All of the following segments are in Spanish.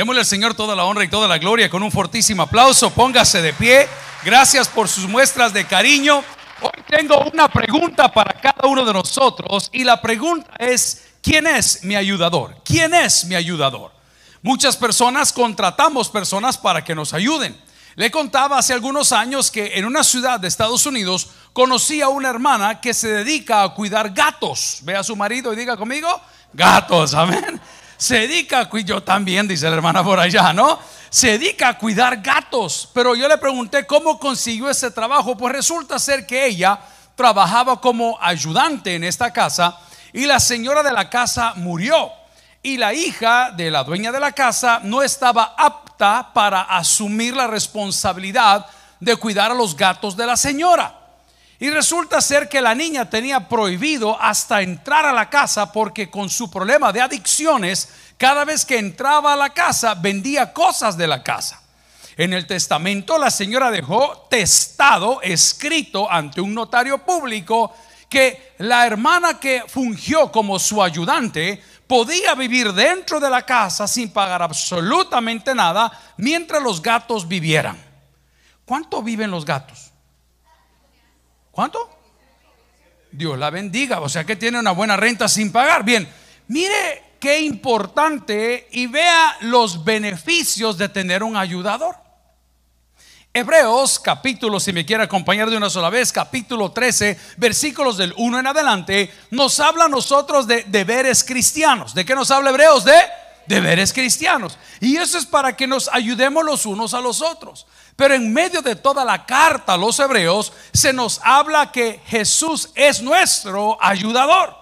Démosle al Señor toda la honra y toda la gloria con un fortísimo aplauso. Póngase de pie. Gracias por sus muestras de cariño. Hoy tengo una pregunta para cada uno de nosotros y la pregunta es, ¿quién es mi ayudador? ¿Quién es mi ayudador? Muchas personas contratamos personas para que nos ayuden. Le contaba hace algunos años que en una ciudad de Estados Unidos conocí a una hermana que se dedica a cuidar gatos. Ve a su marido y diga conmigo, gatos, amén se dedica a cuidar, yo también, dice la hermana por allá, ¿no? Se dedica a cuidar gatos. Pero yo le pregunté cómo consiguió ese trabajo. Pues resulta ser que ella trabajaba como ayudante en esta casa y la señora de la casa murió. Y la hija de la dueña de la casa no estaba apta para asumir la responsabilidad de cuidar a los gatos de la señora. Y resulta ser que la niña tenía prohibido hasta entrar a la casa porque con su problema de adicciones, cada vez que entraba a la casa vendía cosas de la casa. En el testamento la señora dejó testado, escrito ante un notario público, que la hermana que fungió como su ayudante podía vivir dentro de la casa sin pagar absolutamente nada mientras los gatos vivieran. ¿Cuánto viven los gatos? ¿Cuánto? Dios la bendiga. O sea que tiene una buena renta sin pagar. Bien, mire qué importante y vea los beneficios de tener un ayudador. Hebreos capítulo, si me quiere acompañar de una sola vez, capítulo 13, versículos del 1 en adelante, nos habla a nosotros de deberes cristianos. ¿De qué nos habla Hebreos? De deberes cristianos. Y eso es para que nos ayudemos los unos a los otros. Pero en medio de toda la carta a los hebreos se nos habla que Jesús es nuestro ayudador.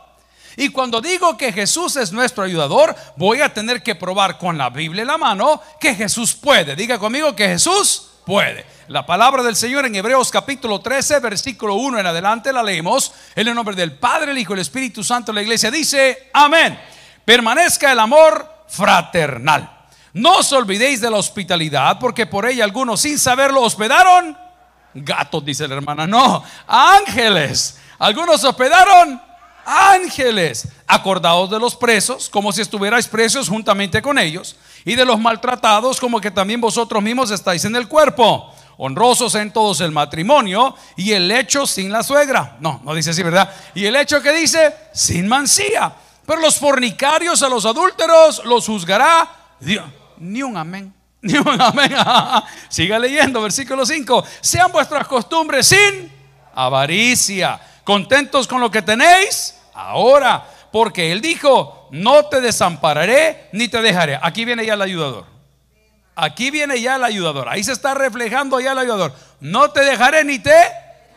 Y cuando digo que Jesús es nuestro ayudador, voy a tener que probar con la Biblia en la mano que Jesús puede. Diga conmigo que Jesús puede. La palabra del Señor en Hebreos capítulo 13, versículo 1 en adelante la leemos. En el nombre del Padre, el Hijo y el Espíritu Santo, la iglesia dice, amén. Permanezca el amor fraternal. No os olvidéis de la hospitalidad, porque por ella algunos sin saberlo hospedaron gatos, dice la hermana. No, ángeles. Algunos hospedaron ángeles. acordados de los presos, como si estuvierais presos juntamente con ellos, y de los maltratados, como que también vosotros mismos estáis en el cuerpo. Honrosos en todos el matrimonio y el hecho sin la suegra. No, no dice así, ¿verdad? Y el hecho que dice sin mancía. Pero los fornicarios a los adúlteros los juzgará ni un amén. Ni un amén. Siga leyendo, versículo 5. Sean vuestras costumbres sin avaricia, contentos con lo que tenéis ahora, porque Él dijo, no te desampararé ni te dejaré. Aquí viene ya el ayudador. Aquí viene ya el ayudador. Ahí se está reflejando ya el ayudador. No te dejaré ni te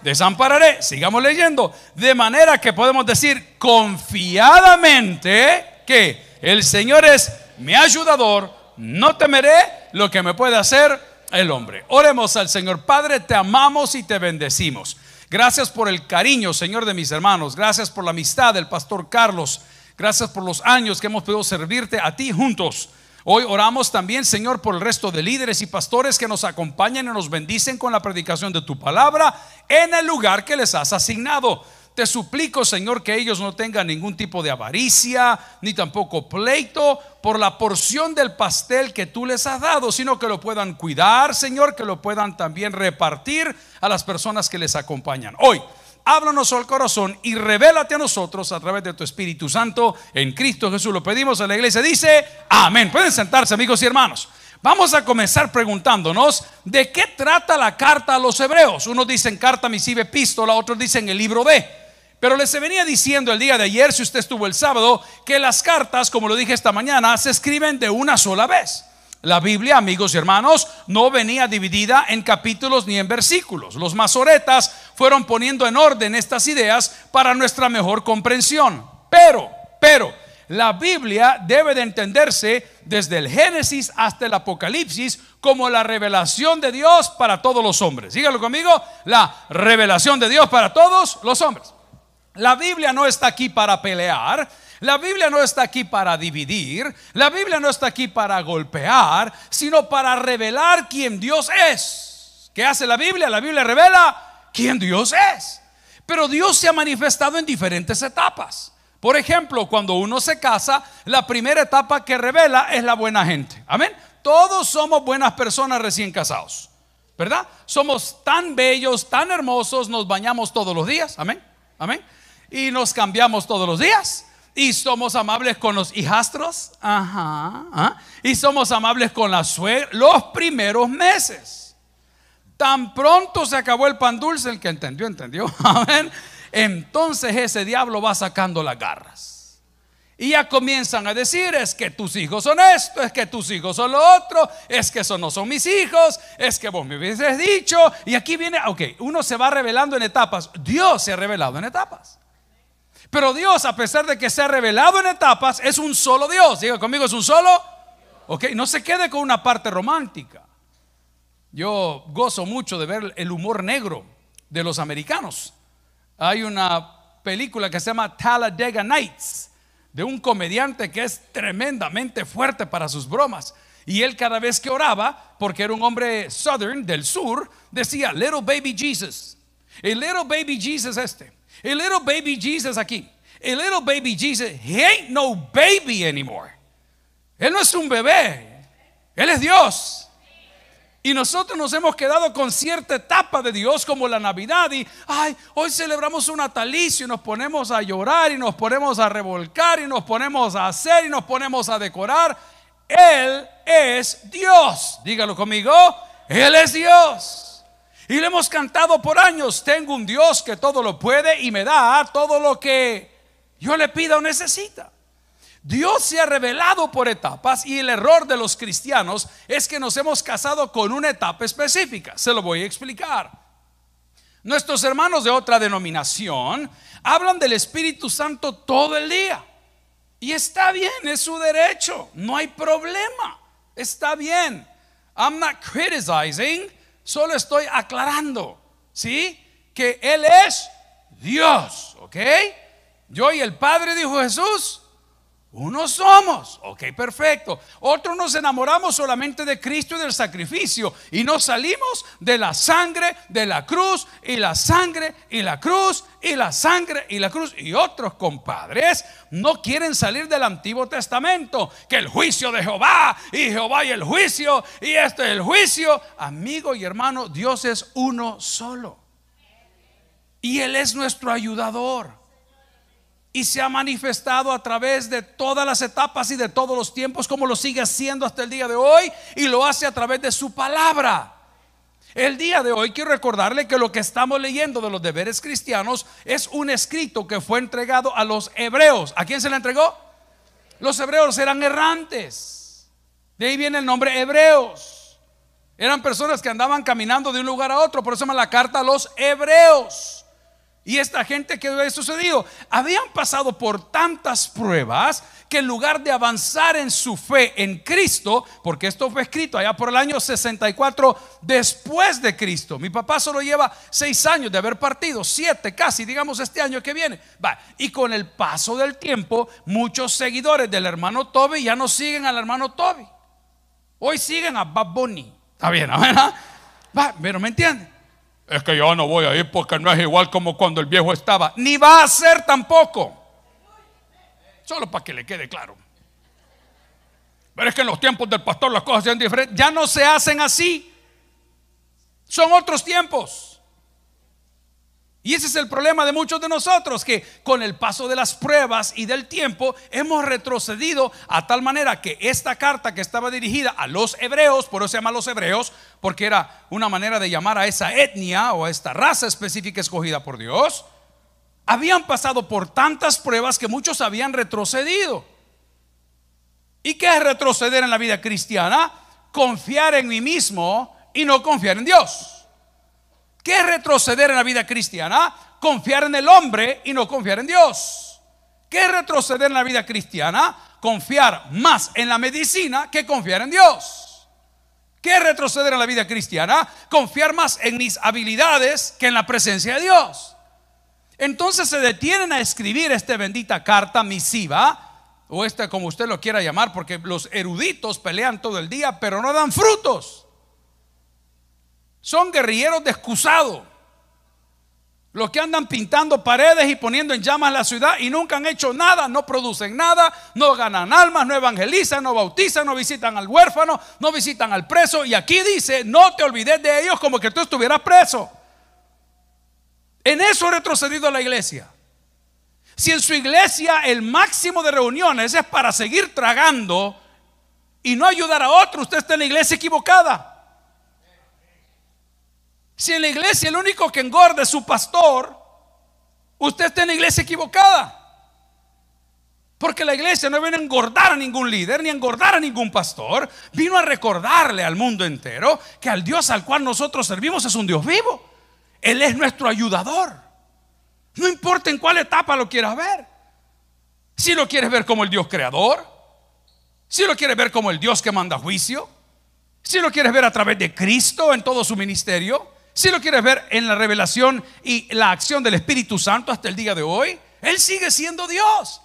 desampararé. Sigamos leyendo. De manera que podemos decir confiadamente que el Señor es mi ayudador, no temeré lo que me puede hacer el hombre. Oremos al Señor. Padre, te amamos y te bendecimos. Gracias por el cariño, Señor, de mis hermanos. Gracias por la amistad del pastor Carlos. Gracias por los años que hemos podido servirte a ti juntos. Hoy oramos también, Señor, por el resto de líderes y pastores que nos acompañan y nos bendicen con la predicación de tu palabra en el lugar que les has asignado. Te suplico, Señor, que ellos no tengan ningún tipo de avaricia, ni tampoco pleito por la porción del pastel que tú les has dado, sino que lo puedan cuidar, Señor, que lo puedan también repartir a las personas que les acompañan. Hoy, háblanos al corazón y revélate a nosotros a través de tu Espíritu Santo. En Cristo Jesús lo pedimos a la iglesia. Dice, amén. Pueden sentarse, amigos y hermanos. Vamos a comenzar preguntándonos de qué trata la carta a los hebreos. Unos dicen carta misiva epístola, otros dicen el libro de. Pero les venía diciendo el día de ayer, si usted estuvo el sábado, que las cartas, como lo dije esta mañana, se escriben de una sola vez. La Biblia, amigos y hermanos, no venía dividida en capítulos ni en versículos. Los masoretas fueron poniendo en orden estas ideas para nuestra mejor comprensión. Pero, pero, la Biblia debe de entenderse desde el Génesis hasta el Apocalipsis como la revelación de Dios para todos los hombres. Dígalo conmigo, la revelación de Dios para todos los hombres. La Biblia no está aquí para pelear. La Biblia no está aquí para dividir. La Biblia no está aquí para golpear, sino para revelar quién Dios es. ¿Qué hace la Biblia? La Biblia revela quién Dios es. Pero Dios se ha manifestado en diferentes etapas. Por ejemplo, cuando uno se casa, la primera etapa que revela es la buena gente. Amén. Todos somos buenas personas recién casados. ¿Verdad? Somos tan bellos, tan hermosos, nos bañamos todos los días. Amén. Amén y nos cambiamos todos los días. Y somos amables con los hijastros. Ajá, ah. Y somos amables con la suegra los primeros meses. Tan pronto se acabó el pan dulce, el que entendió, entendió. Entonces ese diablo va sacando las garras. Y ya comienzan a decir, es que tus hijos son esto, es que tus hijos son lo otro, es que esos no son mis hijos, es que vos me hubieses dicho. Y aquí viene, ok, uno se va revelando en etapas. Dios se ha revelado en etapas. Pero Dios, a pesar de que se ha revelado en etapas, es un solo Dios. Diga conmigo, es un solo. Ok, no se quede con una parte romántica. Yo gozo mucho de ver el humor negro de los americanos. Hay una película que se llama Talladega Nights, de un comediante que es tremendamente fuerte para sus bromas. Y él cada vez que oraba, porque era un hombre southern, del sur, decía, Little Baby Jesus. El Little Baby Jesus este. El little baby Jesus aquí. el little baby Jesus, he ain't no baby anymore. Él no es un bebé, Él es Dios. Y nosotros nos hemos quedado con cierta etapa de Dios como la Navidad y, ay, hoy celebramos un natalicio y nos ponemos a llorar y nos ponemos a revolcar y nos ponemos a hacer y nos ponemos a decorar. Él es Dios. Dígalo conmigo, Él es Dios. Y le hemos cantado por años, tengo un Dios que todo lo puede y me da todo lo que yo le pida o necesita. Dios se ha revelado por etapas y el error de los cristianos es que nos hemos casado con una etapa específica. Se lo voy a explicar. Nuestros hermanos de otra denominación hablan del Espíritu Santo todo el día. Y está bien, es su derecho, no hay problema. Está bien. I'm not criticizing. Solo estoy aclarando, ¿sí? Que Él es Dios, ¿ok? Yo y el Padre, dijo Jesús, unos somos, ok, perfecto. Otros nos enamoramos solamente de Cristo y del sacrificio y nos salimos de la sangre de la cruz y la sangre y la cruz y la sangre y la cruz. Y otros compadres no quieren salir del Antiguo Testamento, que el juicio de Jehová y Jehová y el juicio y este es el juicio. Amigo y hermano, Dios es uno solo. Y Él es nuestro ayudador y se ha manifestado a través de todas las etapas y de todos los tiempos, como lo sigue haciendo hasta el día de hoy, y lo hace a través de su palabra. El día de hoy quiero recordarle que lo que estamos leyendo de los deberes cristianos es un escrito que fue entregado a los hebreos. ¿A quién se le entregó? Los hebreos eran errantes. De ahí viene el nombre hebreos. Eran personas que andaban caminando de un lugar a otro. Por eso se llama la carta a los hebreos. Y esta gente que había sucedido, habían pasado por tantas pruebas que en lugar de avanzar en su fe en Cristo, porque esto fue escrito allá por el año 64 después de Cristo, mi papá solo lleva seis años de haber partido, siete casi, digamos este año que viene, va. Y con el paso del tiempo, muchos seguidores del hermano Toby ya no siguen al hermano Toby, hoy siguen a Bad Bunny. Está bien, ¿verdad? pero me entienden es que yo no voy a ir porque no es igual como cuando el viejo estaba. Ni va a ser tampoco. Solo para que le quede claro. Pero es que en los tiempos del pastor las cosas sean diferentes. Ya no se hacen así. Son otros tiempos. Y ese es el problema de muchos de nosotros, que con el paso de las pruebas y del tiempo hemos retrocedido a tal manera que esta carta que estaba dirigida a los hebreos, por eso se llama los hebreos, porque era una manera de llamar a esa etnia o a esta raza específica escogida por Dios, habían pasado por tantas pruebas que muchos habían retrocedido. ¿Y qué es retroceder en la vida cristiana? Confiar en mí mismo y no confiar en Dios. ¿Qué es retroceder en la vida cristiana? Confiar en el hombre y no confiar en Dios. ¿Qué retroceder en la vida cristiana? Confiar más en la medicina que confiar en Dios. ¿Qué retroceder en la vida cristiana? Confiar más en mis habilidades que en la presencia de Dios. Entonces se detienen a escribir esta bendita carta misiva, o esta como usted lo quiera llamar, porque los eruditos pelean todo el día, pero no dan frutos. Son guerrilleros de excusado. Los que andan pintando paredes y poniendo en llamas la ciudad y nunca han hecho nada, no producen nada, no ganan almas, no evangelizan, no bautizan, no visitan al huérfano, no visitan al preso. Y aquí dice, no te olvides de ellos como que tú estuvieras preso. En eso ha retrocedido la iglesia. Si en su iglesia el máximo de reuniones es para seguir tragando y no ayudar a otros usted está en la iglesia equivocada. Si en la iglesia el único que engorda es su pastor, usted está en la iglesia equivocada. Porque la iglesia no vino a engordar a ningún líder ni a engordar a ningún pastor. Vino a recordarle al mundo entero que al Dios al cual nosotros servimos es un Dios vivo. Él es nuestro ayudador. No importa en cuál etapa lo quieras ver. Si lo quieres ver como el Dios creador, si lo quieres ver como el Dios que manda juicio, si lo quieres ver a través de Cristo en todo su ministerio, si lo quieres ver en la revelación y la acción del Espíritu Santo hasta el día de hoy, Él sigue siendo Dios.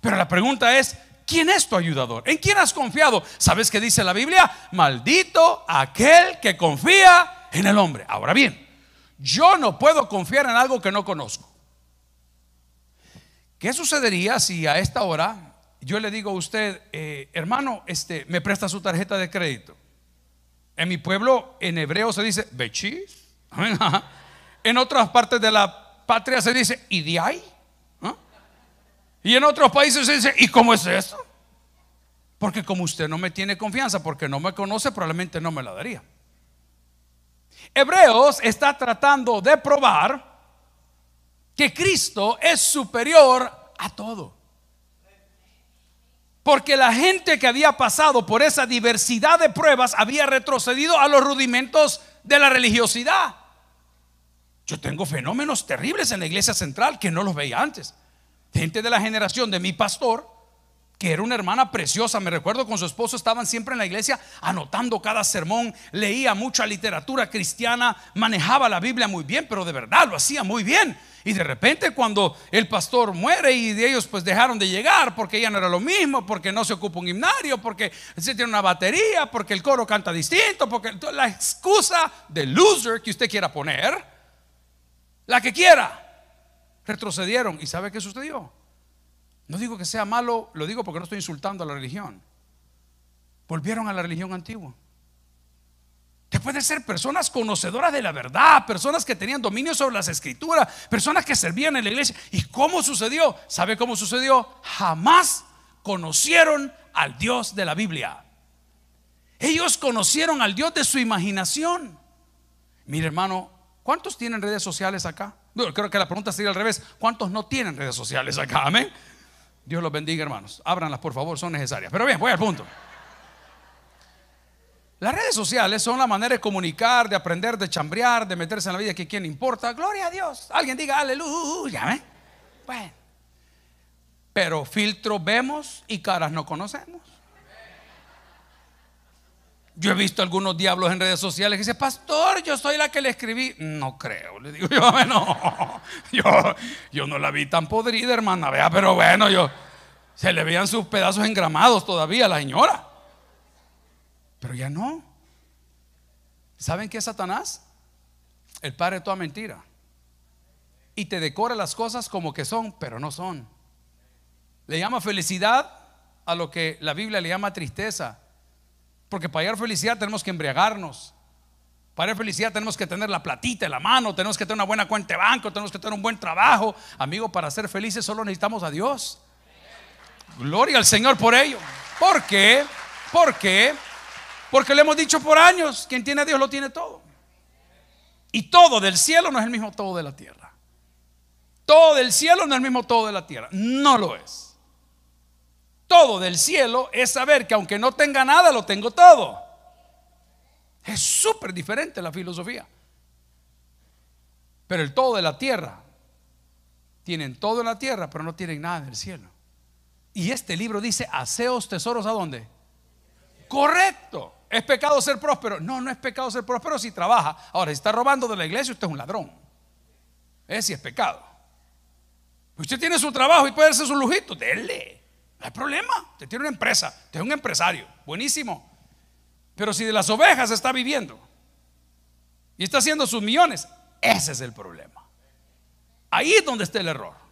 Pero la pregunta es, ¿quién es tu ayudador? ¿En quién has confiado? ¿Sabes qué dice la Biblia? Maldito aquel que confía en el hombre. Ahora bien, yo no puedo confiar en algo que no conozco. ¿Qué sucedería si a esta hora yo le digo a usted, eh, hermano, este, me presta su tarjeta de crédito? En mi pueblo, en hebreo se dice, bechis. En otras partes de la patria se dice, ¿y de ahí? Y en otros países se dice, ¿y cómo es eso? Porque como usted no me tiene confianza, porque no me conoce, probablemente no me la daría. Hebreos está tratando de probar que Cristo es superior a todo. Porque la gente que había pasado por esa diversidad de pruebas había retrocedido a los rudimentos de la religiosidad. Yo tengo fenómenos terribles en la iglesia central que no los veía antes. Gente de la generación de mi pastor que era una hermana preciosa, me recuerdo con su esposo estaban siempre en la iglesia anotando cada sermón, leía mucha literatura cristiana, manejaba la Biblia muy bien, pero de verdad lo hacía muy bien. Y de repente cuando el pastor muere y de ellos pues dejaron de llegar porque ya no era lo mismo, porque no se ocupa un himnario, porque se tiene una batería, porque el coro canta distinto, porque la excusa de loser que usted quiera poner, la que quiera, retrocedieron. ¿Y sabe qué sucedió? No digo que sea malo, lo digo porque no estoy insultando a la religión. Volvieron a la religión antigua. Te puede ser personas conocedoras de la verdad, personas que tenían dominio sobre las escrituras, personas que servían en la iglesia. ¿Y cómo sucedió? ¿Sabe cómo sucedió? Jamás conocieron al Dios de la Biblia. Ellos conocieron al Dios de su imaginación. Mire hermano, ¿cuántos tienen redes sociales acá? creo que la pregunta sería al revés. ¿Cuántos no tienen redes sociales acá? Amén. Dios los bendiga, hermanos. Ábranlas, por favor, son necesarias. Pero bien, voy al punto. Las redes sociales son la manera de comunicar, de aprender, de chambrear, de meterse en la vida que quien importa. Gloria a Dios. Alguien diga aleluya. Uh, uh, uh, bueno. Pero filtro vemos y caras no conocemos. Yo he visto algunos diablos en redes sociales que dicen, pastor, yo soy la que le escribí. No creo, le digo yo, no, yo, yo no la vi tan podrida, hermana, vea, pero bueno, yo, se le veían sus pedazos engramados todavía a la señora. Pero ya no. ¿Saben qué es Satanás? El padre de toda mentira. Y te decora las cosas como que son, pero no son. Le llama felicidad a lo que la Biblia le llama tristeza porque para hallar felicidad tenemos que embriagarnos. Para hallar felicidad tenemos que tener la platita en la mano, tenemos que tener una buena cuenta de banco, tenemos que tener un buen trabajo. Amigo, para ser felices solo necesitamos a Dios. Gloria al Señor por ello. ¿Por qué? ¿Por qué? Porque le hemos dicho por años, quien tiene a Dios lo tiene todo. Y todo del cielo no es el mismo todo de la tierra. Todo del cielo no es el mismo todo de la tierra. No lo es todo del cielo es saber que aunque no tenga nada, lo tengo todo. Es súper diferente la filosofía. Pero el todo de la tierra, tienen todo en la tierra, pero no tienen nada en el cielo. Y este libro dice, aseos, tesoros a dónde? Correcto. ¿Es pecado ser próspero? No, no es pecado ser próspero si trabaja. Ahora, si está robando de la iglesia, usted es un ladrón. Ese si es pecado. Usted tiene su trabajo y puede ser su lujito, dele. No hay problema. te tiene una empresa, te es un empresario, buenísimo. Pero si de las ovejas está viviendo y está haciendo sus millones, ese es el problema. Ahí es donde está el error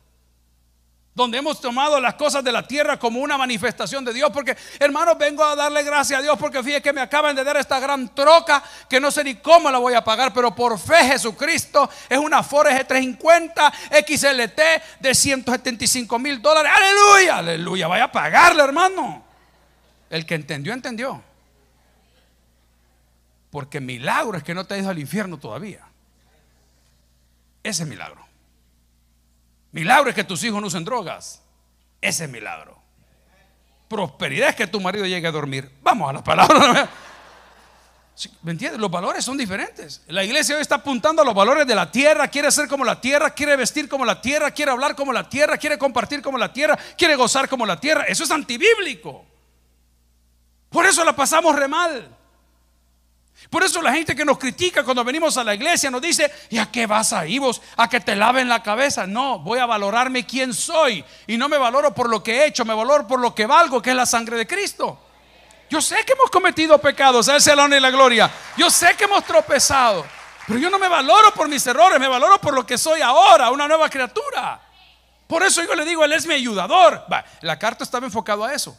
donde hemos tomado las cosas de la tierra como una manifestación de Dios, porque hermanos, vengo a darle gracias a Dios porque fíjese que me acaban de dar esta gran troca que no sé ni cómo la voy a pagar, pero por fe Jesucristo es una Ford G350 XLT de 175 mil dólares. Aleluya, aleluya, vaya a pagarle hermano. El que entendió, entendió. Porque milagro es que no te ha ido al infierno todavía. Ese milagro. Milagro es que tus hijos no usen drogas. Ese es milagro. Prosperidad es que tu marido llegue a dormir. Vamos a la palabra. ¿Me entiendes? Los valores son diferentes. La iglesia hoy está apuntando a los valores de la tierra, quiere ser como la tierra, quiere vestir como la tierra, quiere hablar como la tierra, quiere compartir como la tierra, quiere gozar como la tierra. Eso es antibíblico. Por eso la pasamos re mal. Por eso la gente que nos critica cuando venimos a la iglesia nos dice, ¿y a qué vas ahí vos? ¿A que te laven la cabeza? No, voy a valorarme quién soy. Y no me valoro por lo que he hecho, me valoro por lo que valgo, que es la sangre de Cristo. Yo sé que hemos cometido pecados, a él se la y la gloria. Yo sé que hemos tropezado, pero yo no me valoro por mis errores, me valoro por lo que soy ahora, una nueva criatura. Por eso yo le digo, él es mi ayudador. La carta estaba enfocada a eso.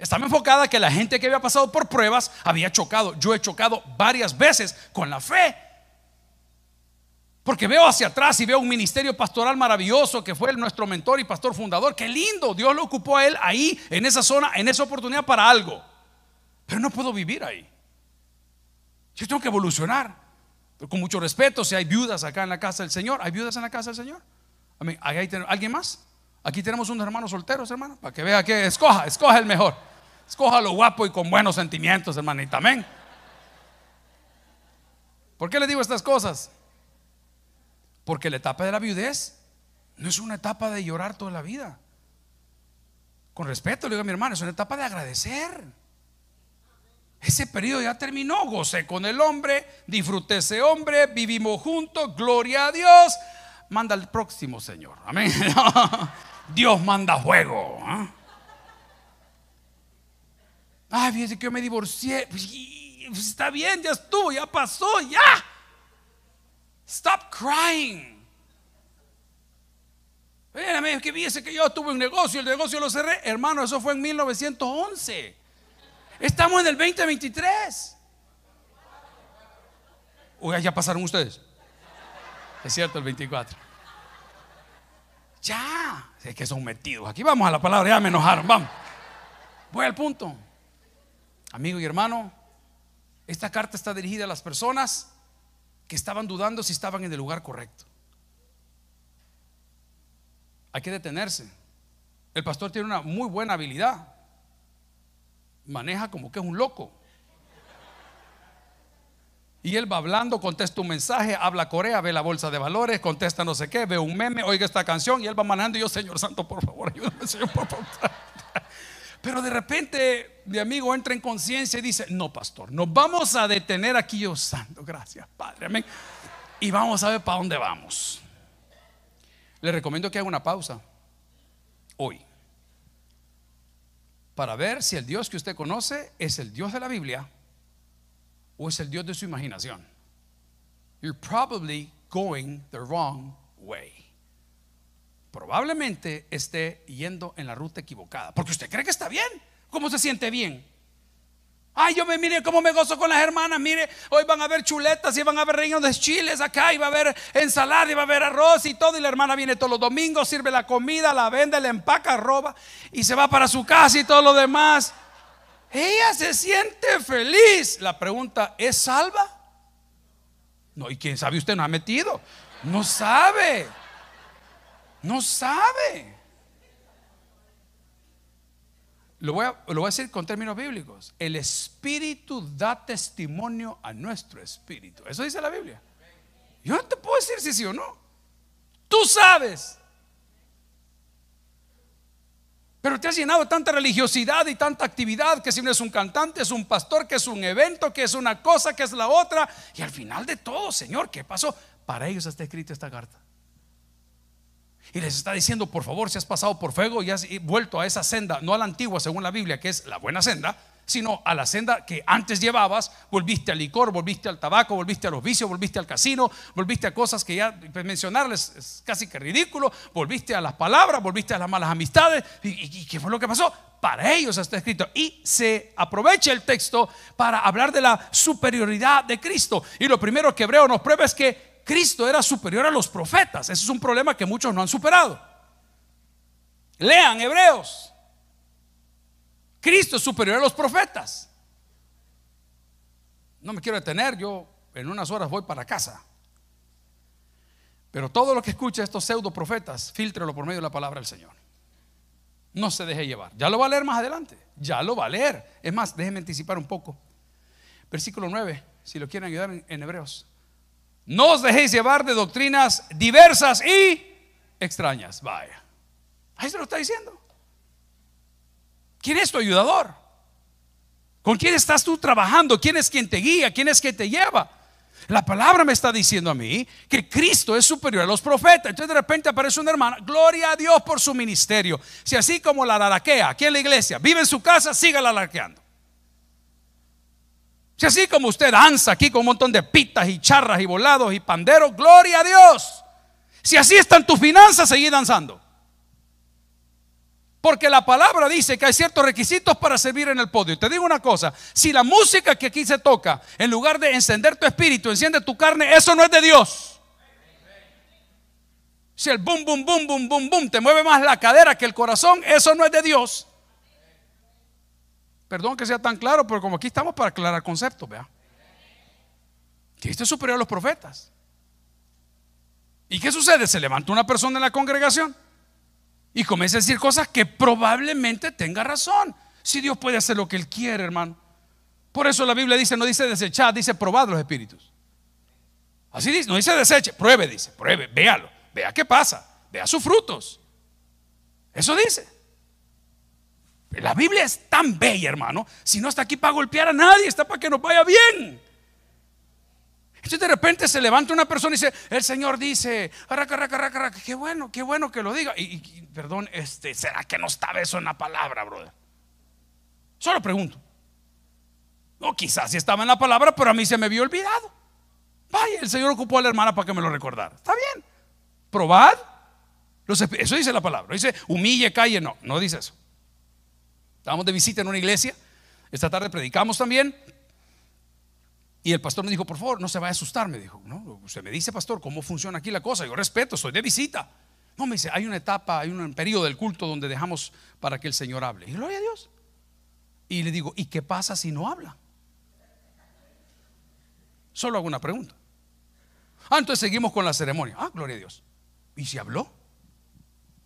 Estaba enfocada que la gente que había pasado por pruebas había chocado. Yo he chocado varias veces con la fe. Porque veo hacia atrás y veo un ministerio pastoral maravilloso que fue nuestro mentor y pastor fundador. Qué lindo, Dios lo ocupó a él ahí, en esa zona, en esa oportunidad para algo. Pero no puedo vivir ahí. Yo tengo que evolucionar. Pero con mucho respeto, si hay viudas acá en la casa del Señor, ¿hay viudas en la casa del Señor? ¿Alguien más? Aquí tenemos unos hermanos solteros, hermano, para que vea que escoja, escoja el mejor. Escoja lo guapo y con buenos sentimientos, hermanita. Amén. ¿Por qué le digo estas cosas? Porque la etapa de la viudez no es una etapa de llorar toda la vida. Con respeto, le digo a mi hermano, es una etapa de agradecer. Ese periodo ya terminó. Gocé con el hombre, disfruté ese hombre, vivimos juntos, gloria a Dios. Manda al próximo, Señor. Amén. Dios manda juego. ¿ah? Ay, fíjese que yo me divorcié. Pues, pues, está bien, ya estuvo, ya pasó, ya. Stop crying. Espérame, que viese que yo tuve un negocio, el negocio lo cerré. Hermano, eso fue en 1911. Estamos en el 2023. Uy ya pasaron ustedes. Es cierto, el 24. Ya. Es que son metidos. Aquí vamos a la palabra, ya me enojaron, vamos. Voy al punto. Amigo y hermano, esta carta está dirigida a las personas que estaban dudando si estaban en el lugar correcto. Hay que detenerse. El pastor tiene una muy buena habilidad. Maneja como que es un loco. Y él va hablando, contesta un mensaje, habla Corea, ve la bolsa de valores, contesta no sé qué, ve un meme, oiga esta canción y él va manejando y yo, Señor Santo, por favor, ayúdame, Señor, por favor. Pero de repente de amigo entra en conciencia y dice, no, pastor, nos vamos a detener aquí, yo santo, gracias, Padre, amén. Y vamos a ver para dónde vamos. Le recomiendo que haga una pausa hoy para ver si el Dios que usted conoce es el Dios de la Biblia o es el Dios de su imaginación. You're probably going the wrong way. Probablemente esté yendo en la ruta equivocada, porque usted cree que está bien. ¿Cómo se siente bien? Ay, yo me mire cómo me gozo con las hermanas. Mire, hoy van a haber chuletas y van a haber reinos de chiles acá. Y va a haber ensalada y va a haber arroz y todo. Y la hermana viene todos los domingos, sirve la comida, la vende, la empaca, roba y se va para su casa y todo lo demás. Ella se siente feliz. La pregunta: ¿es salva? No, y quién sabe, usted no ha metido. No sabe. No sabe. Lo voy, a, decir con términos bíblicos. El Espíritu da testimonio a nuestro Espíritu. Eso dice la Biblia. Yo no te puedo decir si sí o no. Tú sabes. Pero te has llenado de tanta religiosidad y tanta actividad que si no es un cantante, es un pastor, que es un evento, que es una cosa, que es la otra. Y al final de todo, Señor, ¿qué pasó? Para ellos está escrito esta carta. Y les está diciendo, por favor, si has pasado por fuego y has vuelto a esa senda, no a la antigua según la Biblia, que es la buena senda, sino a la senda que antes llevabas, volviste al licor, volviste al tabaco, volviste a los vicios, volviste al casino, volviste a cosas que ya pues, mencionarles es casi que ridículo, volviste a las palabras, volviste a las malas amistades. ¿Y, qué fue lo que pasó? Para ellos está escrito. Y se aprovecha el texto para hablar de la superioridad de Cristo. Y lo primero que Hebreo nos prueba es que Cristo era superior a los profetas. Ese es un problema que muchos no han superado. Lean Hebreos. Cristo es superior a los profetas. No me quiero detener, yo en unas horas voy para casa. Pero todo lo que escucha estos pseudo profetas, filtrelo por medio de la palabra del Señor. No se deje llevar. Ya lo va a leer más adelante. Ya lo va a leer. Es más, déjenme anticipar un poco. Versículo 9, si lo quieren ayudar en Hebreos. No os dejéis llevar de doctrinas diversas y extrañas. Vaya. Ahí se lo está diciendo. ¿Quién es tu ayudador? ¿Con quién estás tú trabajando? ¿Quién es quien te guía? ¿Quién es quien te lleva? La palabra me está diciendo a mí que Cristo es superior a los profetas. Entonces de repente aparece una hermana, gloria a Dios por su ministerio. Si así como la laraquea aquí en la iglesia, vive en su casa, siga laraqueando. Si así como usted danza aquí con un montón de pitas y charras y volados y panderos, gloria a Dios. Si así están tus finanzas, seguí danzando. Porque la palabra dice que hay ciertos requisitos para servir en el podio. te digo una cosa, si la música que aquí se toca, en lugar de encender tu espíritu, enciende tu carne, eso no es de Dios. Si el boom, boom, boom, boom, boom, boom te mueve más la cadera que el corazón, eso no es de Dios. Perdón que sea tan claro, pero como aquí estamos para aclarar conceptos, vea. Cristo es superior a los profetas. ¿Y qué sucede? Se levanta una persona en la congregación y comienza a decir cosas que probablemente tenga razón. Si Dios puede hacer lo que Él quiere, hermano. Por eso la Biblia dice, no dice desechad, dice probad los espíritus. Así dice, no dice deseche, pruebe, dice, pruebe, véalo, vea qué pasa, vea sus frutos. Eso dice. La Biblia es tan bella, hermano. Si no está aquí para golpear a nadie, está para que nos vaya bien. Entonces de repente se levanta una persona y dice, el Señor dice, raca, raca, raca, raca. qué bueno, qué bueno que lo diga. Y, perdón, este, ¿será que no estaba eso en la palabra, brother? Solo pregunto. No, quizás sí estaba en la palabra, pero a mí se me vio olvidado. Vaya, el Señor ocupó a la hermana para que me lo recordara. Está bien. Probad. eso dice la palabra. Dice, humille, calle. No, no dice eso. Estábamos de visita en una iglesia, esta tarde predicamos también. Y el pastor me dijo, por favor, no se vaya a asustar, me dijo. ¿no? se me dice, pastor, ¿cómo funciona aquí la cosa? Yo respeto, soy de visita. No, me dice, hay una etapa, hay un periodo del culto donde dejamos para que el Señor hable. Y gloria a Dios. Y le digo, ¿y qué pasa si no habla? Solo hago una pregunta. Ah, entonces seguimos con la ceremonia. Ah, gloria a Dios. ¿Y si habló?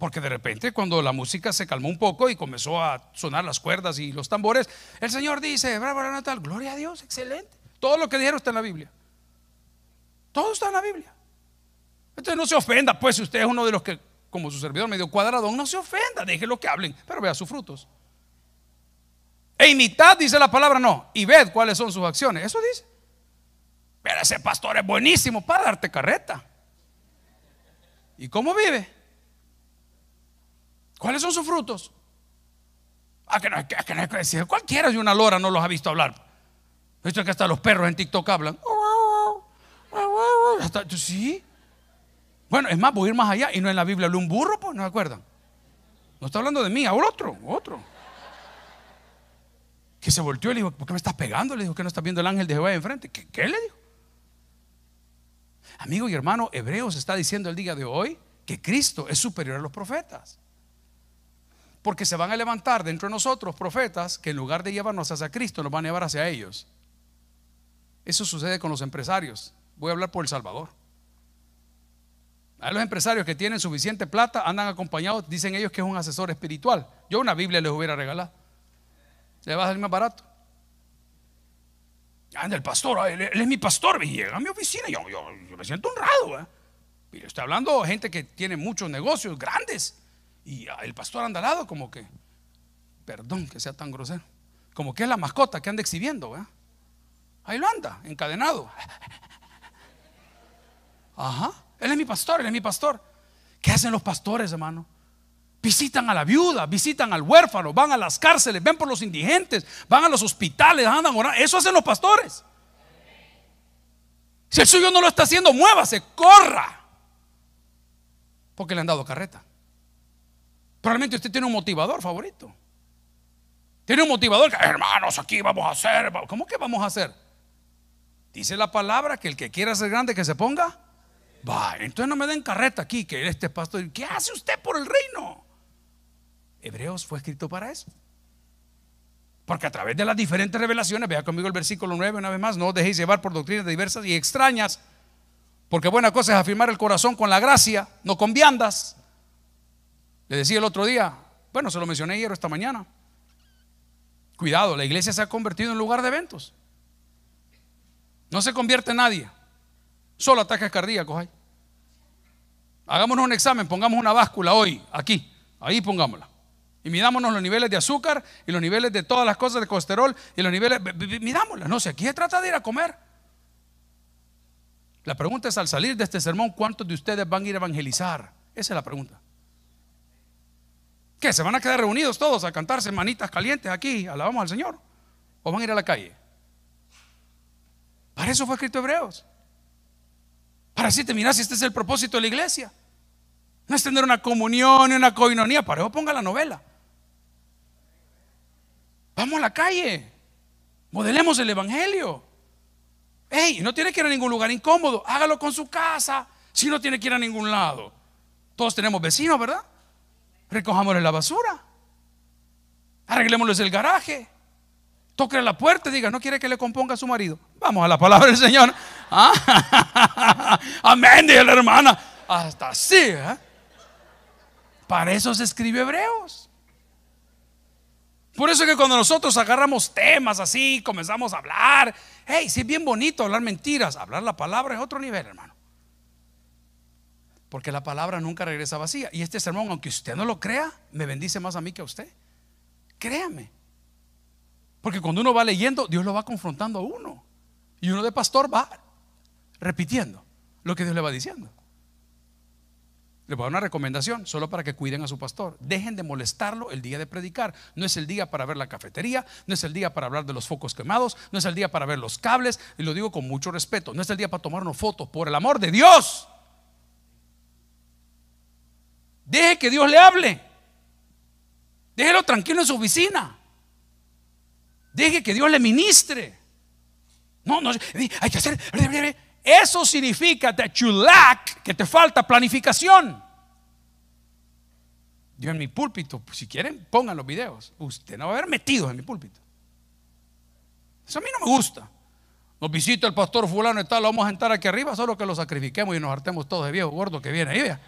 Porque de repente cuando la música se calmó un poco y comenzó a sonar las cuerdas y los tambores, el Señor dice, bravo Natal, gloria a Dios, excelente. Todo lo que dijeron está en la Biblia. Todo está en la Biblia. Entonces no se ofenda, pues si usted es uno de los que, como su servidor medio cuadradón, no se ofenda, deje lo que hablen, pero vea sus frutos. E imitad, dice la palabra, no, y ved cuáles son sus acciones. Eso dice. Pero ese pastor es buenísimo para darte carreta. ¿Y cómo vive? ¿Cuáles son sus frutos? Ah, que no, hay que decir cualquiera de una lora no los ha visto hablar. Esto que hasta los perros en TikTok hablan. sí. Bueno, es más, voy a ir más allá y no en la Biblia habló un burro, pues no se acuerdan. No está hablando de mí, habló otro, otro. Que se volteó y le dijo, ¿por qué me estás pegando? Le dijo que no estás viendo el ángel de Jehová de enfrente. ¿Qué, ¿Qué le dijo? Amigo y hermano, Hebreos está diciendo el día de hoy que Cristo es superior a los profetas. Porque se van a levantar dentro de nosotros profetas que en lugar de llevarnos hacia Cristo, nos van a llevar hacia ellos. Eso sucede con los empresarios. Voy a hablar por El Salvador. A los empresarios que tienen suficiente plata andan acompañados, dicen ellos que es un asesor espiritual. Yo una Biblia les hubiera regalado. Le va a salir más barato. Anda el pastor, él, es mi pastor, me llega a mi oficina, yo, yo, me siento honrado. ¿eh? estoy hablando gente que tiene muchos negocios grandes. Y ah, el pastor anda al lado como que, perdón que sea tan grosero, como que es la mascota que anda exhibiendo, Ahí lo anda, encadenado. Ajá, él es mi pastor, él es mi pastor. ¿Qué hacen los pastores, hermano? Visitan a la viuda, visitan al huérfano, van a las cárceles, ven por los indigentes, van a los hospitales, andan morar. Eso hacen los pastores. Si el suyo no lo está haciendo, muévase, corra. Porque le han dado carreta. Probablemente usted tiene un motivador favorito. Tiene un motivador que, hermanos, aquí vamos a hacer. ¿Cómo que vamos a hacer? Dice la palabra que el que quiera ser grande, que se ponga. Va, entonces no me den carreta aquí, que este pastor. ¿Qué hace usted por el reino? Hebreos fue escrito para eso. Porque a través de las diferentes revelaciones, vea conmigo el versículo 9 una vez más, no os dejéis llevar por doctrinas diversas y extrañas, porque buena cosa es afirmar el corazón con la gracia, no con viandas. Le decía el otro día, bueno, se lo mencioné ayer esta mañana. Cuidado, la iglesia se ha convertido en lugar de eventos. No se convierte en nadie. Solo ataques cardíacos hay. Hagámonos un examen, pongamos una báscula hoy, aquí, ahí pongámosla. Y midámonos los niveles de azúcar y los niveles de todas las cosas de colesterol y los niveles. Midámosla. No sé, aquí se trata de ir a comer. La pregunta es: al salir de este sermón, ¿cuántos de ustedes van a ir a evangelizar? Esa es la pregunta. ¿Qué? ¿Se van a quedar reunidos todos a cantarse manitas calientes aquí? Alabamos al Señor. ¿O van a ir a la calle? Para eso fue escrito Hebreos. Para así terminar si este es el propósito de la iglesia. No es tener una comunión y una coinonía. Para eso ponga la novela. Vamos a la calle. Modelemos el evangelio. Hey, no tiene que ir a ningún lugar incómodo. Hágalo con su casa. Si no tiene que ir a ningún lado. Todos tenemos vecinos, ¿verdad? recojámosle la basura, arreglémosle el garaje, toque la puerta y diga, no quiere que le componga a su marido. Vamos a la palabra del Señor. Ah, amén, dice la hermana. Hasta así. ¿eh? Para eso se escribe Hebreos. Por eso que cuando nosotros agarramos temas así, comenzamos a hablar, hey, si es bien bonito hablar mentiras, hablar la palabra es otro nivel, hermano porque la palabra nunca regresa vacía. Y este sermón, aunque usted no lo crea, me bendice más a mí que a usted. Créame. Porque cuando uno va leyendo, Dios lo va confrontando a uno. Y uno de pastor va repitiendo lo que Dios le va diciendo. Le voy a dar una recomendación, solo para que cuiden a su pastor. Dejen de molestarlo el día de predicar. No es el día para ver la cafetería, no es el día para hablar de los focos quemados, no es el día para ver los cables, y lo digo con mucho respeto, no es el día para tomarnos fotos, por el amor de Dios. Deje que Dios le hable. Déjelo tranquilo en su oficina. Deje que Dios le ministre. No, no, hay que hacer. Eso significa that you que te falta planificación. Yo en mi púlpito, pues, si quieren, pongan los videos. Usted no va a haber metidos en mi púlpito. Eso a mí no me gusta. Nos visita el pastor fulano y tal, lo vamos a entrar aquí arriba, solo que lo sacrifiquemos y nos hartemos todos de viejo gordo que viene ahí. Vea.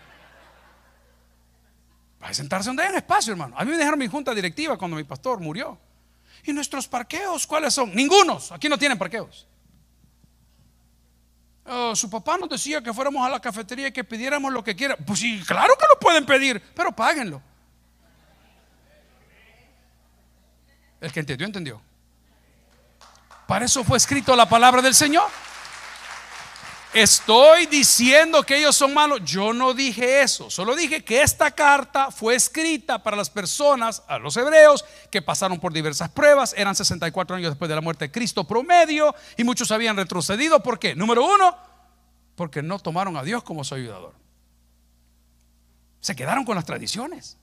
Hay sentarse donde hay espacio, hermano. A mí me dejaron mi junta directiva cuando mi pastor murió. ¿Y nuestros parqueos cuáles son? Ningunos. Aquí no tienen parqueos. Oh, su papá nos decía que fuéramos a la cafetería y que pidiéramos lo que quiera. Pues sí, claro que lo pueden pedir, pero páguenlo. El que entendió, entendió. Para eso fue escrito la palabra del Señor. Estoy diciendo que ellos son malos. Yo no dije eso. Solo dije que esta carta fue escrita para las personas, a los hebreos, que pasaron por diversas pruebas. Eran 64 años después de la muerte de Cristo promedio y muchos habían retrocedido. ¿Por qué? Número uno, porque no tomaron a Dios como su ayudador. Se quedaron con las tradiciones.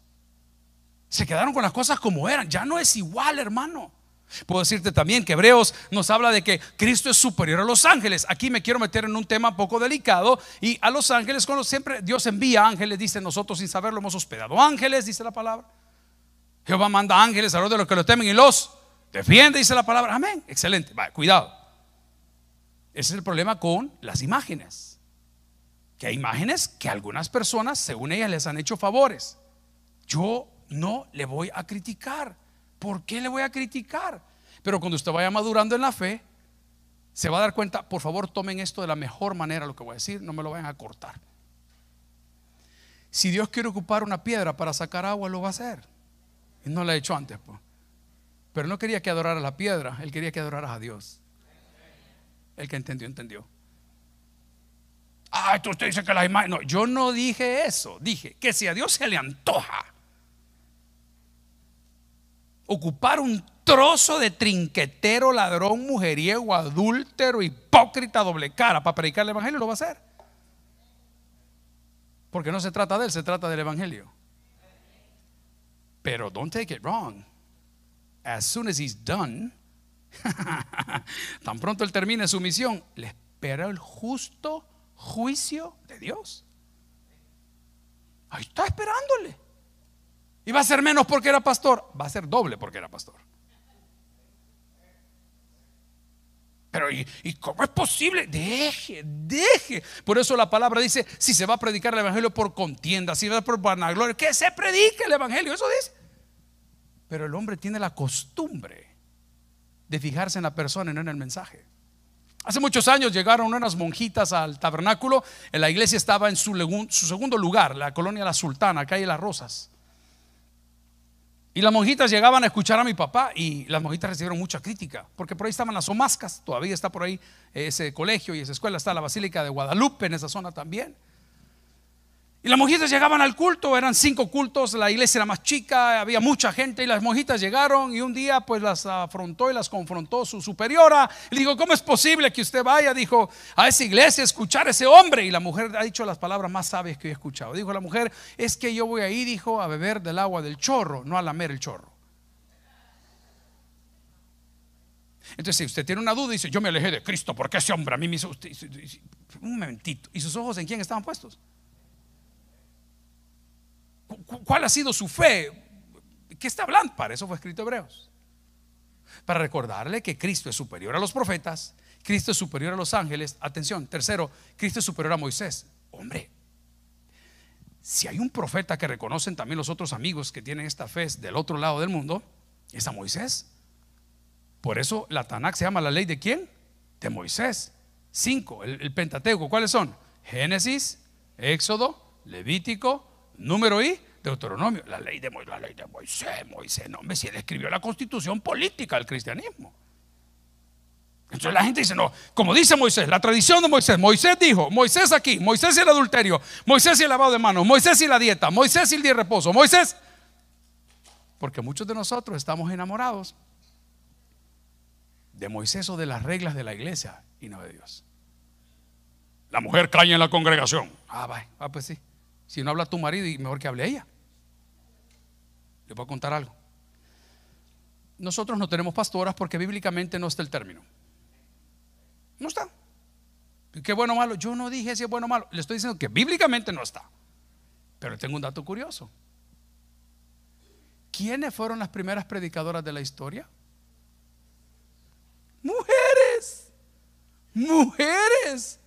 Se quedaron con las cosas como eran. Ya no es igual, hermano. Puedo decirte también que Hebreos nos habla de que Cristo es superior a los ángeles. Aquí me quiero meter en un tema un poco delicado. Y a los ángeles, cuando siempre Dios envía ángeles, dice nosotros sin saberlo hemos hospedado ángeles, dice la palabra. Jehová manda ángeles a los de los que lo temen y los defiende, dice la palabra. Amén. Excelente. cuidado. Ese es el problema con las imágenes. Que hay imágenes que algunas personas, según ellas, les han hecho favores. Yo no le voy a criticar. ¿Por qué le voy a criticar? Pero cuando usted vaya madurando en la fe, se va a dar cuenta, por favor tomen esto de la mejor manera, lo que voy a decir, no me lo vayan a cortar. Si Dios quiere ocupar una piedra para sacar agua, lo va a hacer. Y no lo ha he hecho antes. Pues. Pero no quería que adorara la piedra, él quería que adorara a Dios. El que entendió, entendió. Ah, esto usted dice que la imagen. No, yo no dije eso. Dije que si a Dios se le antoja ocupar un trozo de trinquetero, ladrón, mujeriego, adúltero, hipócrita, doble cara para predicar el Evangelio, lo va a hacer. Porque no se trata de él, se trata del Evangelio. Pero don't take it wrong. As soon as he's done, tan pronto él termine su misión, le espera el justo juicio de Dios. Ahí está esperándole. Y va a ser menos porque era pastor. Va a ser doble porque era pastor. Pero ¿y, cómo es posible? Deje, deje. Por eso la palabra dice, si se va a predicar el Evangelio por contienda, si va por vanagloria, que se predique el Evangelio, eso dice. Pero el hombre tiene la costumbre de fijarse en la persona y no en el mensaje. Hace muchos años llegaron unas monjitas al tabernáculo, la iglesia estaba en su segundo lugar, la colonia La Sultana, calle Las Rosas. Y las monjitas llegaban a escuchar a mi papá y las monjitas recibieron mucha crítica, porque por ahí estaban las somascas todavía está por ahí ese colegio y esa escuela, está la Basílica de Guadalupe en esa zona también. Y las monjitas llegaban al culto, eran cinco cultos, la iglesia era más chica, había mucha gente y las monjitas llegaron y un día pues las afrontó y las confrontó su superiora. Le dijo, ¿cómo es posible que usted vaya? Dijo, a esa iglesia, escuchar a ese hombre. Y la mujer ha dicho las palabras más sabias que he escuchado. Dijo la mujer, es que yo voy ahí, dijo, a beber del agua del chorro, no a lamer el chorro. Entonces, si usted tiene una duda, dice, yo me alejé de Cristo porque ese hombre a mí me hizo un momentito. ¿Y sus ojos en quién estaban puestos? ¿Cuál ha sido su fe? ¿Qué está hablando? Para eso fue escrito Hebreos. Para recordarle que Cristo es superior a los profetas, Cristo es superior a los ángeles. Atención, tercero, Cristo es superior a Moisés. Hombre, si hay un profeta que reconocen también los otros amigos que tienen esta fe del otro lado del mundo, es a Moisés. Por eso la Tanakh se llama la ley de quién? De Moisés. Cinco, el, el Pentateuco, ¿cuáles son? Génesis, Éxodo, Levítico, número y Deuteronomio, la ley de Moisés, la ley de Moisés, Moisés, no, Me si él escribió la constitución política del cristianismo. Entonces la gente dice, no, como dice Moisés, la tradición de Moisés, Moisés dijo, Moisés aquí, Moisés y el adulterio, Moisés y el lavado de manos, Moisés y la dieta, Moisés y el día de reposo, Moisés. Porque muchos de nosotros estamos enamorados de Moisés o de las reglas de la iglesia y no de Dios. La mujer cae en la congregación. Ah, va, ah, pues sí. Si no habla tu marido, y mejor que hable ella. Le voy a contar algo. Nosotros no tenemos pastoras porque bíblicamente no está el término. No está. ¿Qué bueno o malo? Yo no dije si es bueno o malo. Le estoy diciendo que bíblicamente no está. Pero tengo un dato curioso. ¿Quiénes fueron las primeras predicadoras de la historia? Mujeres. Mujeres.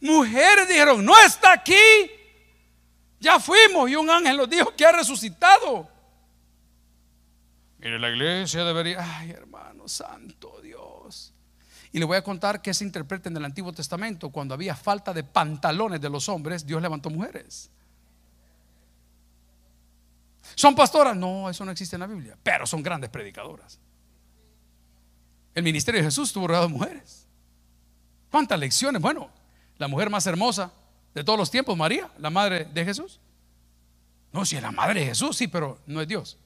Mujeres dijeron, no está aquí ya fuimos y un ángel nos dijo que ha resucitado. Mire, la iglesia debería, ay hermano, santo Dios. Y le voy a contar que se interpreta en el Antiguo Testamento, cuando había falta de pantalones de los hombres, Dios levantó mujeres. ¿Son pastoras? No, eso no existe en la Biblia, pero son grandes predicadoras. El ministerio de Jesús tuvo rodeado mujeres. ¿Cuántas lecciones? Bueno, la mujer más hermosa de todos los tiempos, María, la madre de Jesús. No, si es la madre de Jesús, sí, pero no es Dios.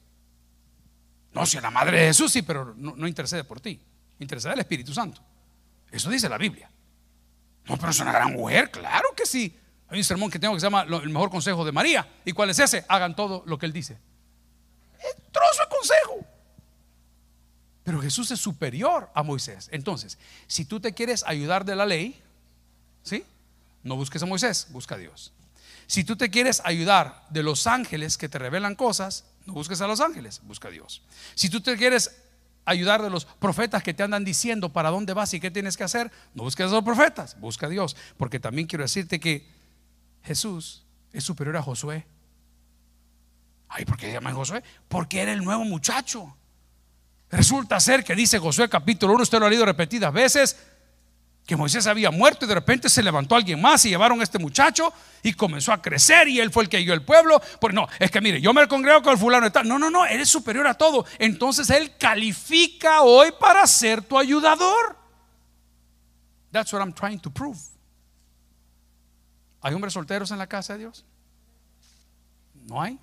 No, si es la madre de Jesús, sí, pero no, intercede por ti. Intercede el Espíritu Santo. Eso dice la Biblia. No, pero es una gran mujer, claro que sí. Hay un sermón que tengo que se llama El mejor consejo de María. ¿Y cuál es ese? Hagan todo lo que él dice. Es trozo de consejo. Pero Jesús es superior a Moisés. Entonces, si tú te quieres ayudar de la ley, ¿sí? No busques a Moisés, busca a Dios. Si tú te quieres ayudar de los ángeles que te revelan cosas, no busques a los ángeles, busca a Dios. Si tú te quieres ayudar de los profetas que te andan diciendo para dónde vas y qué tienes que hacer, no busques a los profetas, busca a Dios. Porque también quiero decirte que Jesús es superior a Josué. Ay, ¿por qué se llaman Josué? Porque era el nuevo muchacho. Resulta ser que dice Josué capítulo 1, usted lo ha leído repetidas veces, que Moisés había muerto y de repente se levantó alguien más y llevaron a este muchacho y comenzó a crecer y él fue el que guió el pueblo. Pues no, es que mire, yo me congrego con el fulano y tal. No, no, no, eres superior a todo. Entonces él califica hoy para ser tu ayudador. That's what I'm trying to prove. ¿Hay hombres solteros en la casa de Dios? No hay.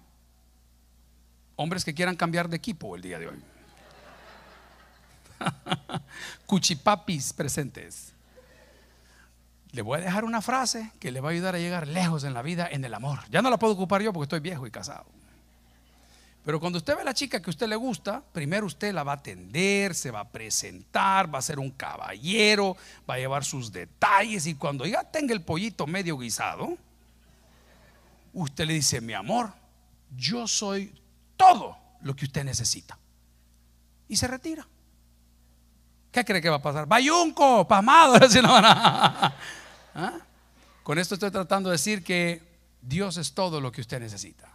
Hombres que quieran cambiar de equipo el día de hoy. Cuchipapis presentes le voy a dejar una frase que le va a ayudar a llegar lejos en la vida, en el amor. Ya no la puedo ocupar yo porque estoy viejo y casado. Pero cuando usted ve a la chica que a usted le gusta, primero usted la va a atender, se va a presentar, va a ser un caballero, va a llevar sus detalles y cuando ya tenga el pollito medio guisado, usted le dice, mi amor, yo soy todo lo que usted necesita. Y se retira. ¿Qué cree que va a pasar? Bayunco, pamado ¿Ah? Con esto estoy tratando de decir que Dios es todo lo que usted necesita.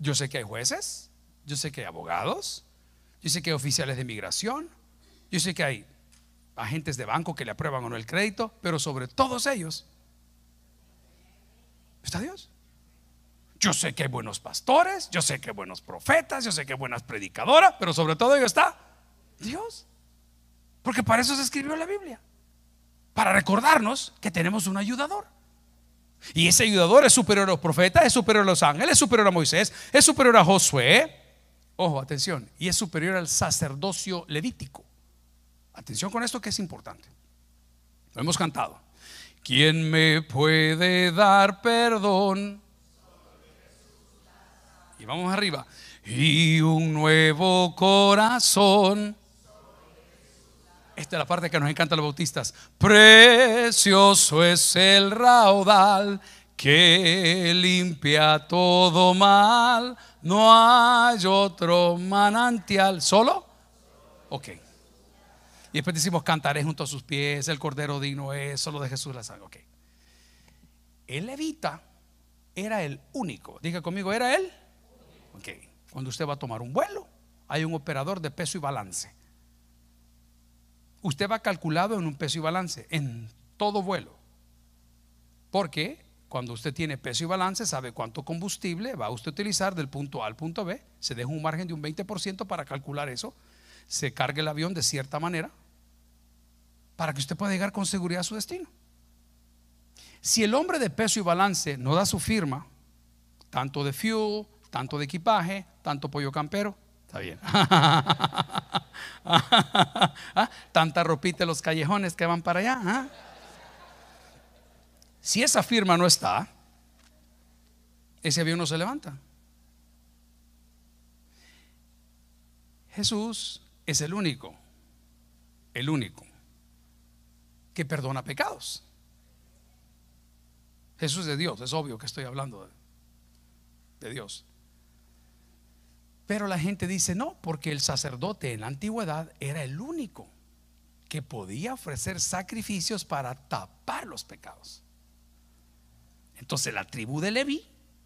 Yo sé que hay jueces, yo sé que hay abogados, yo sé que hay oficiales de inmigración yo sé que hay agentes de banco que le aprueban o no el crédito, pero sobre todos ellos está Dios. Yo sé que hay buenos pastores, yo sé que hay buenos profetas, yo sé que hay buenas predicadoras, pero sobre todo ellos está Dios. Porque para eso se escribió la Biblia. Para recordarnos que tenemos un ayudador. Y ese ayudador es superior a los profetas, es superior a los ángeles, es superior a Moisés, es superior a Josué. Ojo, atención. Y es superior al sacerdocio levítico. Atención con esto que es importante. Lo hemos cantado. ¿Quién me puede dar perdón? Y vamos arriba. Y un nuevo corazón esta es la parte que nos encanta los bautistas. Precioso es el raudal que limpia todo mal. No hay otro manantial. ¿Solo? Ok. Y después decimos, cantaré junto a sus pies, el cordero digno es, solo de Jesús la sangre. Ok. El levita era el único. Diga conmigo, ¿era él? Ok. Cuando usted va a tomar un vuelo, hay un operador de peso y balance usted va calculado en un peso y balance, en todo vuelo. Porque cuando usted tiene peso y balance, sabe cuánto combustible va usted utilizar del punto A al punto B, se deja un margen de un 20% para calcular eso, se cargue el avión de cierta manera para que usted pueda llegar con seguridad a su destino. Si el hombre de peso y balance no da su firma, tanto de fuel, tanto de equipaje, tanto pollo campero, Está bien. Ah, tanta ropita en los callejones que van para allá. ¿ah? Si esa firma no está, ese avión no se levanta. Jesús es el único, el único que perdona pecados. Jesús de Dios, es obvio que estoy hablando de Dios. Pero la gente dice no, porque el sacerdote en la antigüedad era el único que podía ofrecer sacrificios para tapar los pecados. Entonces la tribu de Leví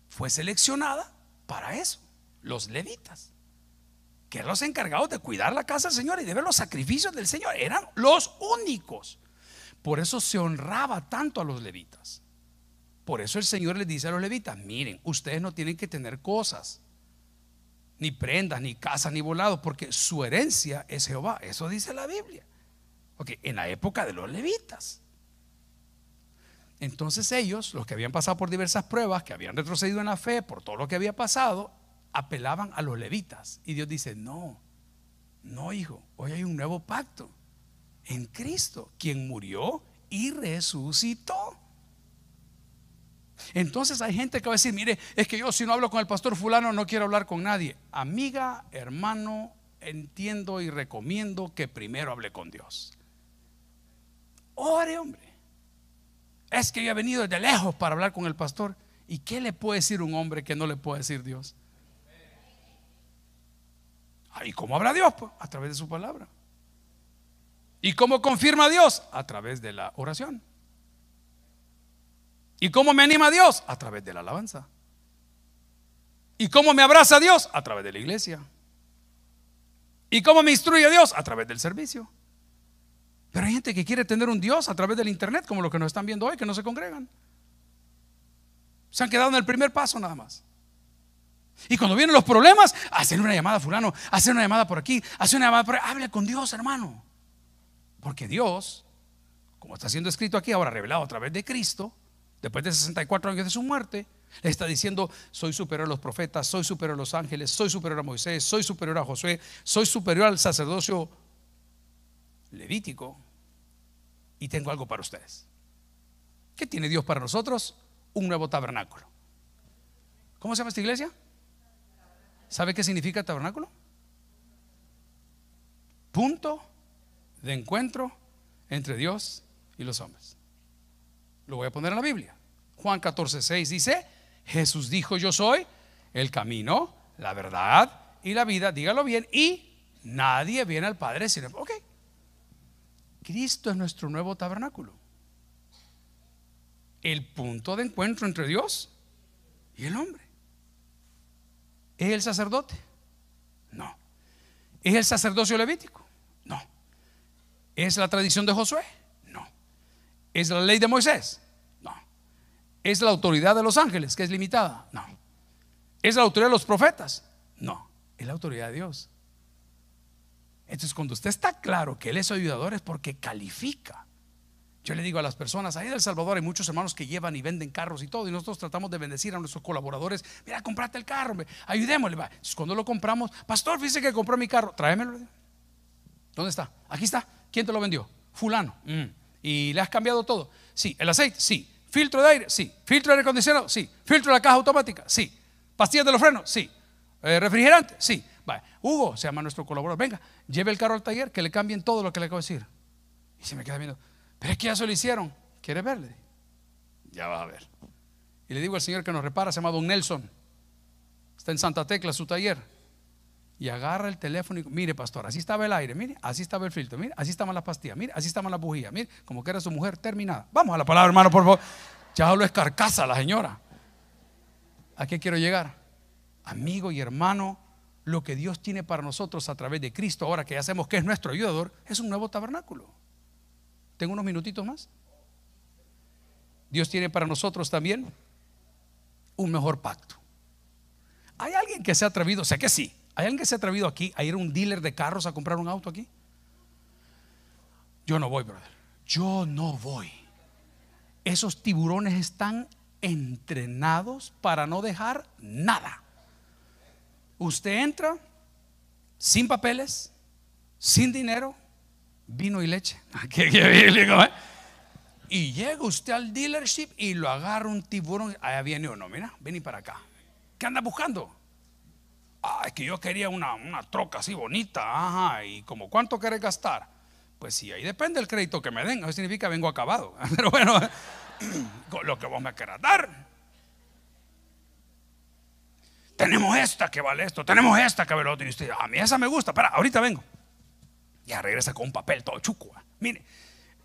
fue seleccionada para eso, los levitas, que eran los encargados de cuidar la casa del Señor y de ver los sacrificios del Señor, eran los únicos. Por eso se honraba tanto a los levitas. Por eso el Señor les dice a los levitas, miren, ustedes no tienen que tener cosas ni prendas, ni casas, ni volados, porque su herencia es Jehová. Eso dice la Biblia. Porque en la época de los levitas. Entonces ellos, los que habían pasado por diversas pruebas, que habían retrocedido en la fe por todo lo que había pasado, apelaban a los levitas. Y Dios dice, no, no hijo, hoy hay un nuevo pacto en Cristo, quien murió y resucitó. Entonces hay gente que va a decir, mire, es que yo si no hablo con el pastor fulano no quiero hablar con nadie. Amiga, hermano, entiendo y recomiendo que primero hable con Dios. Ore, hombre. Es que yo he venido desde lejos para hablar con el pastor. ¿Y qué le puede decir un hombre que no le puede decir Dios? ¿Y cómo habla Dios? Pues, a través de su palabra. ¿Y cómo confirma Dios? A través de la oración. ¿Y cómo me anima Dios? A través de la alabanza. ¿Y cómo me abraza Dios? A través de la iglesia. ¿Y cómo me instruye Dios? A través del servicio. Pero hay gente que quiere tener un Dios a través del Internet, como los que nos están viendo hoy, que no se congregan. Se han quedado en el primer paso nada más. Y cuando vienen los problemas, hacen una llamada a fulano, hacen una llamada por aquí, hacen una llamada por ahí, Hable con Dios, hermano. Porque Dios, como está siendo escrito aquí ahora, revelado a través de Cristo, después de 64 años de su muerte, le está diciendo, soy superior a los profetas, soy superior a los ángeles, soy superior a Moisés, soy superior a Josué, soy superior al sacerdocio levítico y tengo algo para ustedes. ¿Qué tiene Dios para nosotros? Un nuevo tabernáculo. ¿Cómo se llama esta iglesia? ¿Sabe qué significa tabernáculo? Punto de encuentro entre Dios y los hombres. Lo voy a poner en la Biblia. Juan 14, 6 dice, Jesús dijo, yo soy el camino, la verdad y la vida, dígalo bien, y nadie viene al Padre sino... Ok, Cristo es nuestro nuevo tabernáculo. El punto de encuentro entre Dios y el hombre. ¿Es el sacerdote? No. ¿Es el sacerdocio levítico? No. ¿Es la tradición de Josué? No. ¿Es la ley de Moisés? ¿Es la autoridad de los ángeles, que es limitada? No. ¿Es la autoridad de los profetas? No. Es la autoridad de Dios. Entonces, cuando usted está claro que Él es ayudador, es porque califica. Yo le digo a las personas, ahí en El Salvador hay muchos hermanos que llevan y venden carros y todo, y nosotros tratamos de bendecir a nuestros colaboradores. Mira, comprate el carro, ayudémosle. cuando lo compramos, pastor, fíjese que compró mi carro, tráemelo. ¿Dónde está? Aquí está. ¿Quién te lo vendió? Fulano. Mm. ¿Y le has cambiado todo? Sí. ¿El aceite? Sí. ¿Filtro de aire? Sí. ¿Filtro de aire acondicionado? Sí. ¿Filtro de la caja automática? Sí. ¿Pastillas de los frenos? Sí. Eh, ¿Refrigerante? Sí. Hugo, se llama nuestro colaborador, venga, lleve el carro al taller, que le cambien todo lo que le acabo de decir. Y se me queda viendo, pero es que ya se lo hicieron, ¿quieres verle? Ya va a ver. Y le digo al señor que nos repara, se llama Don Nelson, está en Santa Tecla, su taller y agarra el teléfono y mire, pastor, así estaba el aire, mire, así estaba el filtro, mire, así estaban las pastillas, mire, así estaban las bujías, mire, como que era su mujer terminada. Vamos a la palabra, hermano, por favor. Ya hablo es la señora. ¿A qué quiero llegar? Amigo y hermano, lo que Dios tiene para nosotros a través de Cristo, ahora que ya sabemos que es nuestro ayudador, es un nuevo tabernáculo. ¿Tengo unos minutitos más? Dios tiene para nosotros también un mejor pacto. ¿Hay alguien que se ha atrevido? Sé que sí, ¿Hay alguien que se ha atrevido aquí a ir a un dealer de carros a comprar un auto aquí? Yo no voy, brother. Yo no voy. Esos tiburones están entrenados para no dejar nada. Usted entra sin papeles, sin dinero, vino y leche. Ah, ¿eh? Y llega usted al dealership y lo agarra un tiburón. Allá viene uno, mira, vení para acá. ¿Qué anda buscando? Ah, es que yo quería una, troca así bonita. Ajá, ¿y como cuánto querés gastar? Pues sí, ahí depende el crédito que me den. Eso significa vengo acabado. Pero bueno, lo que vos me querás dar. Tenemos esta que vale esto, tenemos esta que vale otro. a mí esa me gusta. Para, ahorita vengo. Ya regresa con un papel todo chuco. Mire,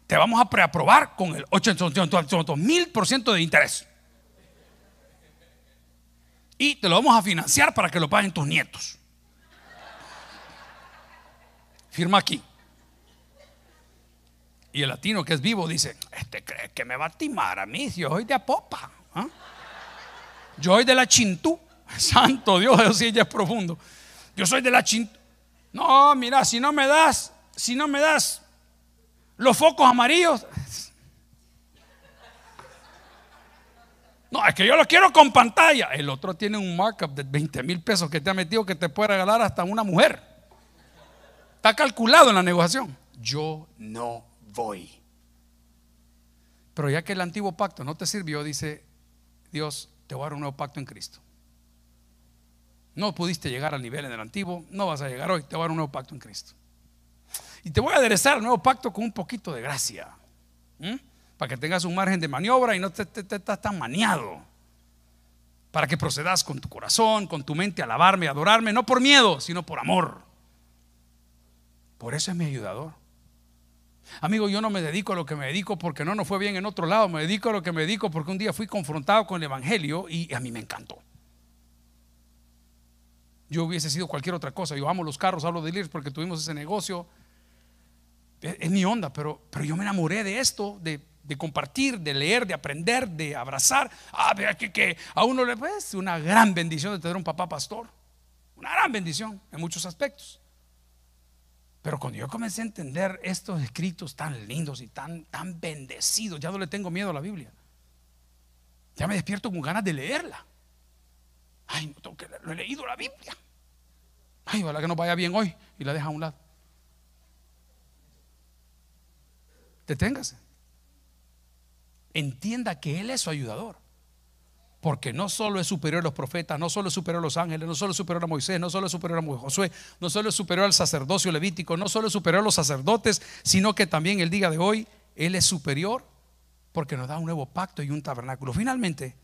te vamos a preaprobar con el 800 mil por ciento de interés y te lo vamos a financiar para que lo paguen tus nietos. Firma aquí. Y el latino que es vivo dice, este cree que me va a timar a mí, yo soy de Apopa. popa. ¿ah? Yo soy de la Chintú. Santo Dios, eso sí ya es profundo. Yo soy de la Chintú. No, mira, si no me das, si no me das los focos amarillos, No, es que yo lo quiero con pantalla. El otro tiene un markup de 20 mil pesos que te ha metido que te puede regalar hasta una mujer. Está calculado en la negociación. Yo no voy. Pero ya que el antiguo pacto no te sirvió, dice Dios, te voy a dar un nuevo pacto en Cristo. No pudiste llegar al nivel en el antiguo, no vas a llegar hoy, te voy a dar un nuevo pacto en Cristo. Y te voy a aderezar al nuevo pacto con un poquito de gracia. ¿Mm? para que tengas un margen de maniobra y no te, estás tan maniado. Para que procedas con tu corazón, con tu mente, a alabarme, a adorarme, no por miedo, sino por amor. Por eso es mi ayudador. Amigo, yo no me dedico a lo que me dedico porque no nos fue bien en otro lado, me dedico a lo que me dedico porque un día fui confrontado con el Evangelio y a mí me encantó. Yo hubiese sido cualquier otra cosa, yo amo los carros, hablo de líderes porque tuvimos ese negocio, es, mi onda, pero, pero yo me enamoré de esto, de de compartir, de leer, de aprender, de abrazar. Ah, vea que, que a uno le ves pues, una gran bendición de tener un papá pastor. Una gran bendición en muchos aspectos. Pero cuando yo comencé a entender estos escritos tan lindos y tan, tan bendecidos, ya no le tengo miedo a la Biblia. Ya me despierto con ganas de leerla. Ay, no tengo que leer, he leído la Biblia. Ay, ojalá que no vaya bien hoy y la deja a un lado. Deténgase entienda que Él es su ayudador. Porque no solo es superior a los profetas, no solo es superior a los ángeles, no solo es superior a Moisés, no solo es superior a Josué, no solo es superior al sacerdocio levítico, no solo es superior a los sacerdotes, sino que también el día de hoy Él es superior porque nos da un nuevo pacto y un tabernáculo. Finalmente,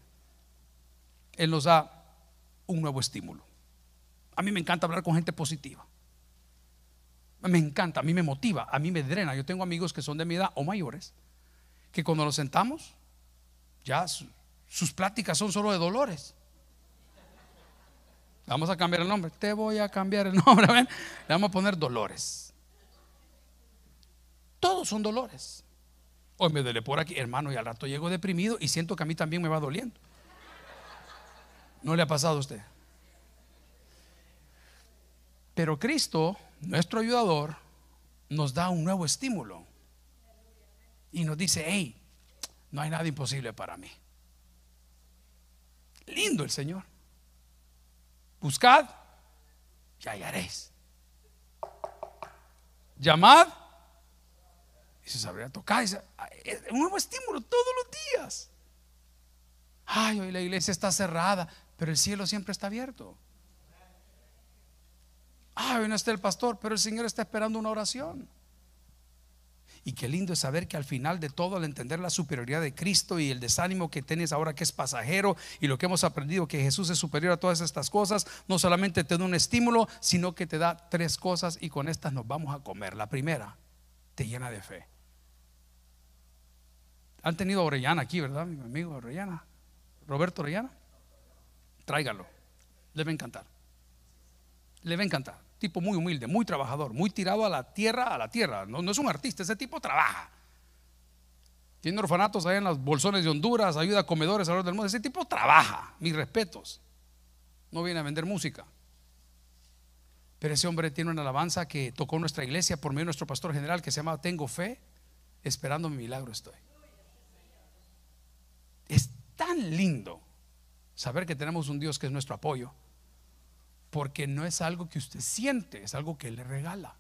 Él nos da un nuevo estímulo. A mí me encanta hablar con gente positiva. Me encanta, a mí me motiva, a mí me drena. Yo tengo amigos que son de mi edad o mayores que cuando nos sentamos, ya sus pláticas son solo de dolores. Vamos a cambiar el nombre. Te voy a cambiar el nombre. Le vamos a poner dolores. Todos son dolores. Hoy me duele por aquí, hermano, y al rato llego deprimido y siento que a mí también me va doliendo. ¿No le ha pasado a usted? Pero Cristo, nuestro ayudador, nos da un nuevo estímulo y nos dice, hey, no hay nada imposible para mí. Lindo el Señor. Buscad y hallaréis. Llamad y se sabrá tocar. Un nuevo estímulo todos los días. Ay, hoy la iglesia está cerrada, pero el cielo siempre está abierto. Ay, hoy no está el pastor, pero el Señor está esperando una oración. Y qué lindo es saber que al final de todo, al entender la superioridad de Cristo y el desánimo que tienes ahora que es pasajero y lo que hemos aprendido que Jesús es superior a todas estas cosas, no solamente te da un estímulo, sino que te da tres cosas y con estas nos vamos a comer. La primera, te llena de fe. Han tenido Orellana aquí, ¿verdad? Mi amigo Orellana. Roberto Orellana. Tráigalo. Le va a encantar. Le va a encantar tipo muy humilde, muy trabajador, muy tirado a la tierra, a la tierra. No, es un artista, ese tipo trabaja. Tiene orfanatos allá en los bolsones de Honduras, ayuda a comedores del mundo. Ese tipo trabaja, mis respetos. No viene a vender música. Pero ese hombre tiene una alabanza que tocó nuestra iglesia por medio de nuestro pastor general que se llama Tengo Fe, esperando mi milagro estoy. Es tan lindo saber que tenemos un Dios que es nuestro apoyo porque no es algo que usted siente, es algo que le regala.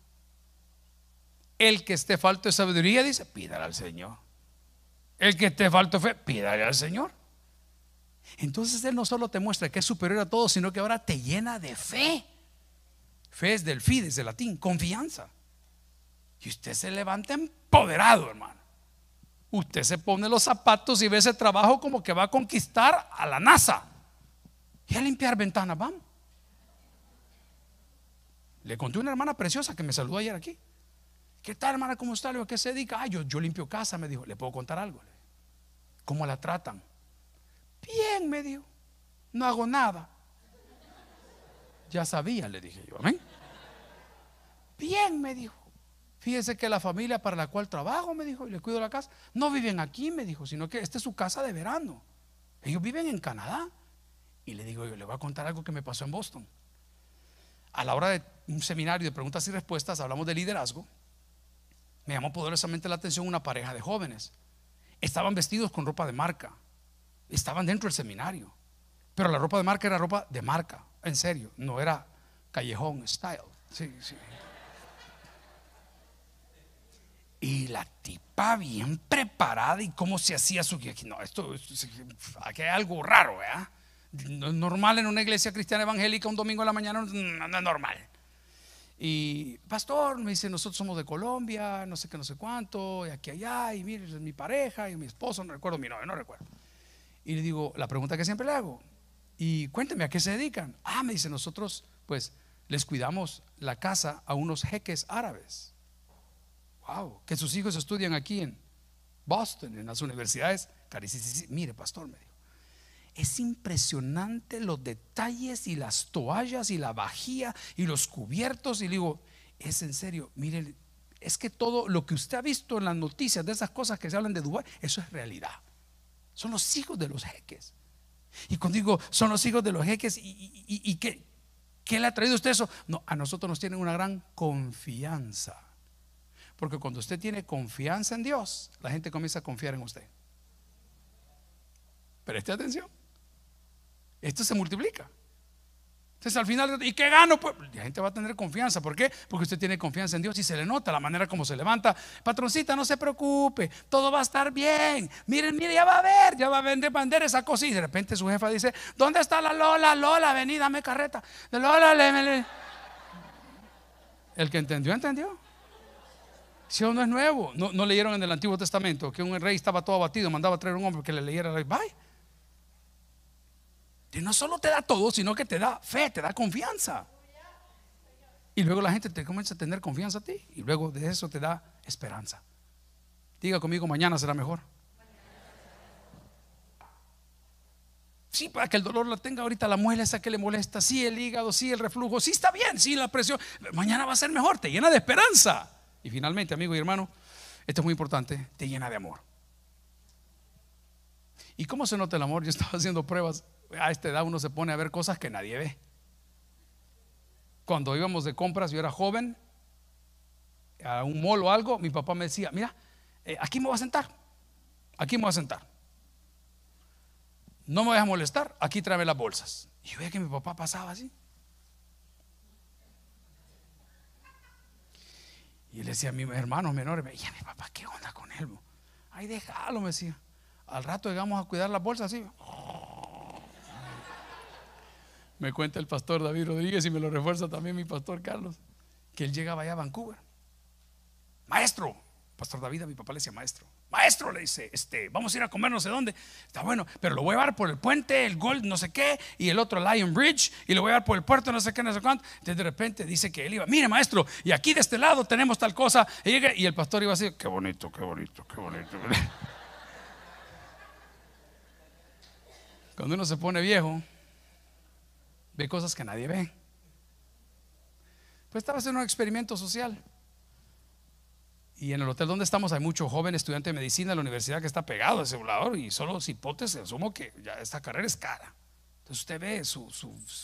El que esté falto de sabiduría dice, pídale al Señor. El que esté falto de fe, pídale al Señor. Entonces Él no solo te muestra que es superior a todo, sino que ahora te llena de fe. Fe es del fides, de latín, confianza. Y usted se levanta empoderado, hermano. Usted se pone los zapatos y ve ese trabajo como que va a conquistar a la NASA. Y a limpiar ventanas, vamos. Le conté una hermana preciosa que me saludó ayer aquí. ¿Qué tal, hermana? ¿Cómo está? ¿A qué se dedica? Ah, yo, yo limpio casa, me dijo. ¿Le puedo contar algo? ¿Cómo la tratan? Bien, me dijo. No hago nada. Ya sabía, le dije yo. Amén. Bien, me dijo. Fíjese que la familia para la cual trabajo, me dijo, y le cuido la casa, no viven aquí, me dijo, sino que esta es su casa de verano. Ellos viven en Canadá. Y le digo, yo le voy a contar algo que me pasó en Boston a la hora de un seminario de preguntas y respuestas, hablamos de liderazgo, me llamó poderosamente la atención una pareja de jóvenes. Estaban vestidos con ropa de marca, estaban dentro del seminario, pero la ropa de marca era ropa de marca, en serio, no era callejón style. Sí, sí. Y la tipa bien preparada y cómo se hacía su... No, esto, aquí hay algo raro, eh normal en una iglesia cristiana evangélica un domingo en la mañana no es normal. Y pastor me dice, nosotros somos de Colombia, no sé qué, no sé cuánto, y aquí, allá, y mire, es mi pareja, y mi esposo, no recuerdo mi novio, no recuerdo. Y le digo, la pregunta que siempre le hago, y cuénteme, ¿a qué se dedican? Ah, me dice, nosotros pues les cuidamos la casa a unos jeques árabes. Wow, que sus hijos estudian aquí en Boston, en las universidades. mire, pastor, me dijo. Es impresionante los detalles y las toallas y la vajilla y los cubiertos. Y digo, es en serio, mire, es que todo lo que usted ha visto en las noticias de esas cosas que se hablan de Dubái, eso es realidad. Son los hijos de los jeques. Y cuando digo, son los hijos de los jeques, ¿y, qué, qué le ha traído usted eso? No, a nosotros nos tienen una gran confianza. Porque cuando usted tiene confianza en Dios, la gente comienza a confiar en usted. Preste atención esto se multiplica. Entonces al final, ¿y qué gano? Pues la gente va a tener confianza. ¿Por qué? Porque usted tiene confianza en Dios y se le nota la manera como se levanta. Patroncita, no se preocupe, todo va a estar bien. Miren, miren ya va a ver, ya va a vender esa cosa. Y de repente su jefa dice, ¿dónde está la Lola? Lola, vení, dame carreta. Lola, le, El que entendió, entendió. Si no es nuevo, no, leyeron en el Antiguo Testamento que un rey estaba todo abatido, mandaba a traer un hombre que le leyera el rey. Bye no solo te da todo, sino que te da fe, te da confianza. Y luego la gente te comienza a tener confianza a ti. Y luego de eso te da esperanza. Diga conmigo, mañana será mejor. Sí, para que el dolor la tenga ahorita la muela esa que le molesta. Sí, el hígado, sí, el reflujo. Sí, está bien, sí, la presión. Mañana va a ser mejor, te llena de esperanza. Y finalmente, amigo y hermano, esto es muy importante, te llena de amor. ¿Y cómo se nota el amor? Yo estaba haciendo pruebas a esta edad uno se pone a ver cosas que nadie ve. Cuando íbamos de compras, yo era joven, a un mall o algo, mi papá me decía, mira, eh, aquí me voy a sentar, aquí me voy a sentar. No me vayas a molestar, aquí tráeme las bolsas. Y yo veía que mi papá pasaba así. Y le decía a mis hermanos menores, me decía, mi papá, ¿qué onda con él? Ay, déjalo, me decía. Al rato llegamos a cuidar las bolsas así. Oh me cuenta el pastor David Rodríguez y me lo refuerza también mi pastor Carlos, que él llegaba allá a Vancouver. Maestro, pastor David a mi papá le decía maestro. Maestro le dice, este, vamos a ir a comer no sé dónde. Está bueno, pero lo voy a llevar por el puente, el Gold no sé qué, y el otro Lion Bridge, y lo voy a llevar por el puerto no sé qué, no sé cuánto. Entonces de repente dice que él iba, mire maestro, y aquí de este lado tenemos tal cosa. Y el pastor iba así, qué bonito, qué bonito. Qué bonito. Cuando uno se pone viejo, ve cosas que nadie ve. Pues estaba haciendo un experimento social. Y en el hotel donde estamos hay mucho joven estudiante de medicina En la universidad que está pegado a ese volador y solo si hipótesis, asumo que ya esta carrera es cara. Entonces usted ve su,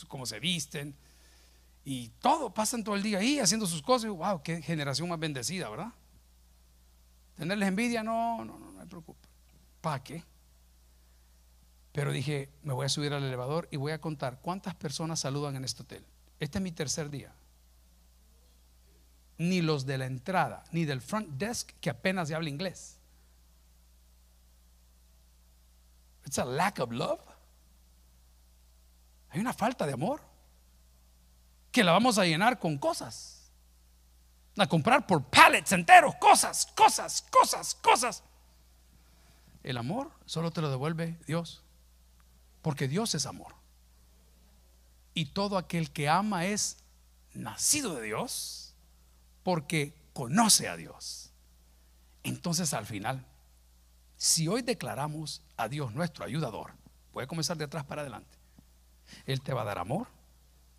cómo se visten y todo, pasan todo el día ahí haciendo sus cosas. Y, wow, qué generación más bendecida, ¿verdad? Tenerles envidia, no, no, no, no me preocupa. ¿Para qué? Pero dije, me voy a subir al elevador y voy a contar cuántas personas saludan en este hotel. Este es mi tercer día. Ni los de la entrada, ni del front desk que apenas ya habla inglés. It's a lack of love. Hay una falta de amor que la vamos a llenar con cosas. A comprar por pallets enteros, cosas, cosas, cosas, cosas. El amor solo te lo devuelve Dios. Porque Dios es amor. Y todo aquel que ama es nacido de Dios porque conoce a Dios. Entonces al final, si hoy declaramos a Dios nuestro ayudador, puede comenzar de atrás para adelante, Él te va a dar amor,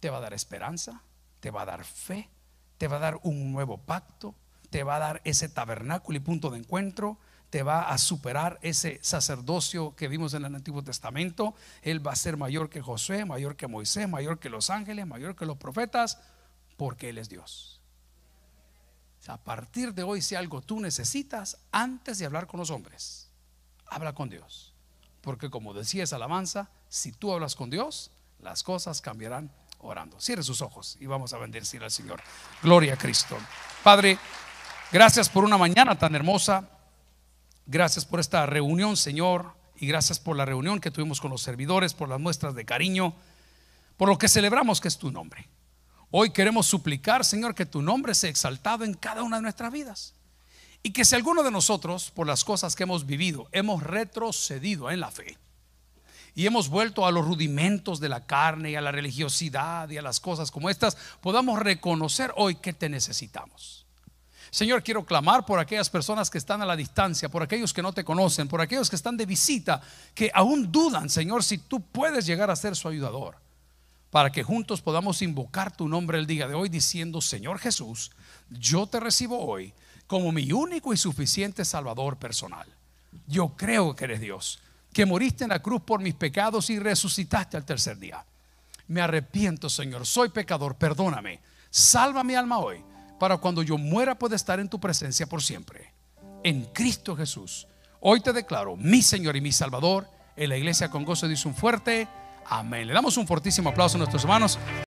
te va a dar esperanza, te va a dar fe, te va a dar un nuevo pacto, te va a dar ese tabernáculo y punto de encuentro, te va a superar ese sacerdocio que vimos en el Antiguo Testamento. Él va a ser mayor que José, mayor que Moisés, mayor que los ángeles, mayor que los profetas, porque Él es Dios. A partir de hoy, si algo tú necesitas, antes de hablar con los hombres, habla con Dios. Porque como decía esa alabanza, si tú hablas con Dios, las cosas cambiarán orando. Cierre sus ojos y vamos a bendecir al Señor. Gloria a Cristo. Padre, gracias por una mañana tan hermosa. Gracias por esta reunión, Señor, y gracias por la reunión que tuvimos con los servidores, por las muestras de cariño, por lo que celebramos que es tu nombre. Hoy queremos suplicar, Señor, que tu nombre sea exaltado en cada una de nuestras vidas. Y que si alguno de nosotros, por las cosas que hemos vivido, hemos retrocedido en la fe y hemos vuelto a los rudimentos de la carne y a la religiosidad y a las cosas como estas, podamos reconocer hoy que te necesitamos. Señor, quiero clamar por aquellas personas que están a la distancia, por aquellos que no te conocen, por aquellos que están de visita, que aún dudan, Señor, si tú puedes llegar a ser su ayudador, para que juntos podamos invocar tu nombre el día de hoy diciendo, Señor Jesús, yo te recibo hoy como mi único y suficiente Salvador personal. Yo creo que eres Dios, que moriste en la cruz por mis pecados y resucitaste al tercer día. Me arrepiento, Señor, soy pecador, perdóname. Salva mi alma hoy para cuando yo muera pueda estar en tu presencia por siempre. En Cristo Jesús. Hoy te declaro mi Señor y mi Salvador. En la iglesia con gozo dice un fuerte amén. Le damos un fortísimo aplauso a nuestros hermanos.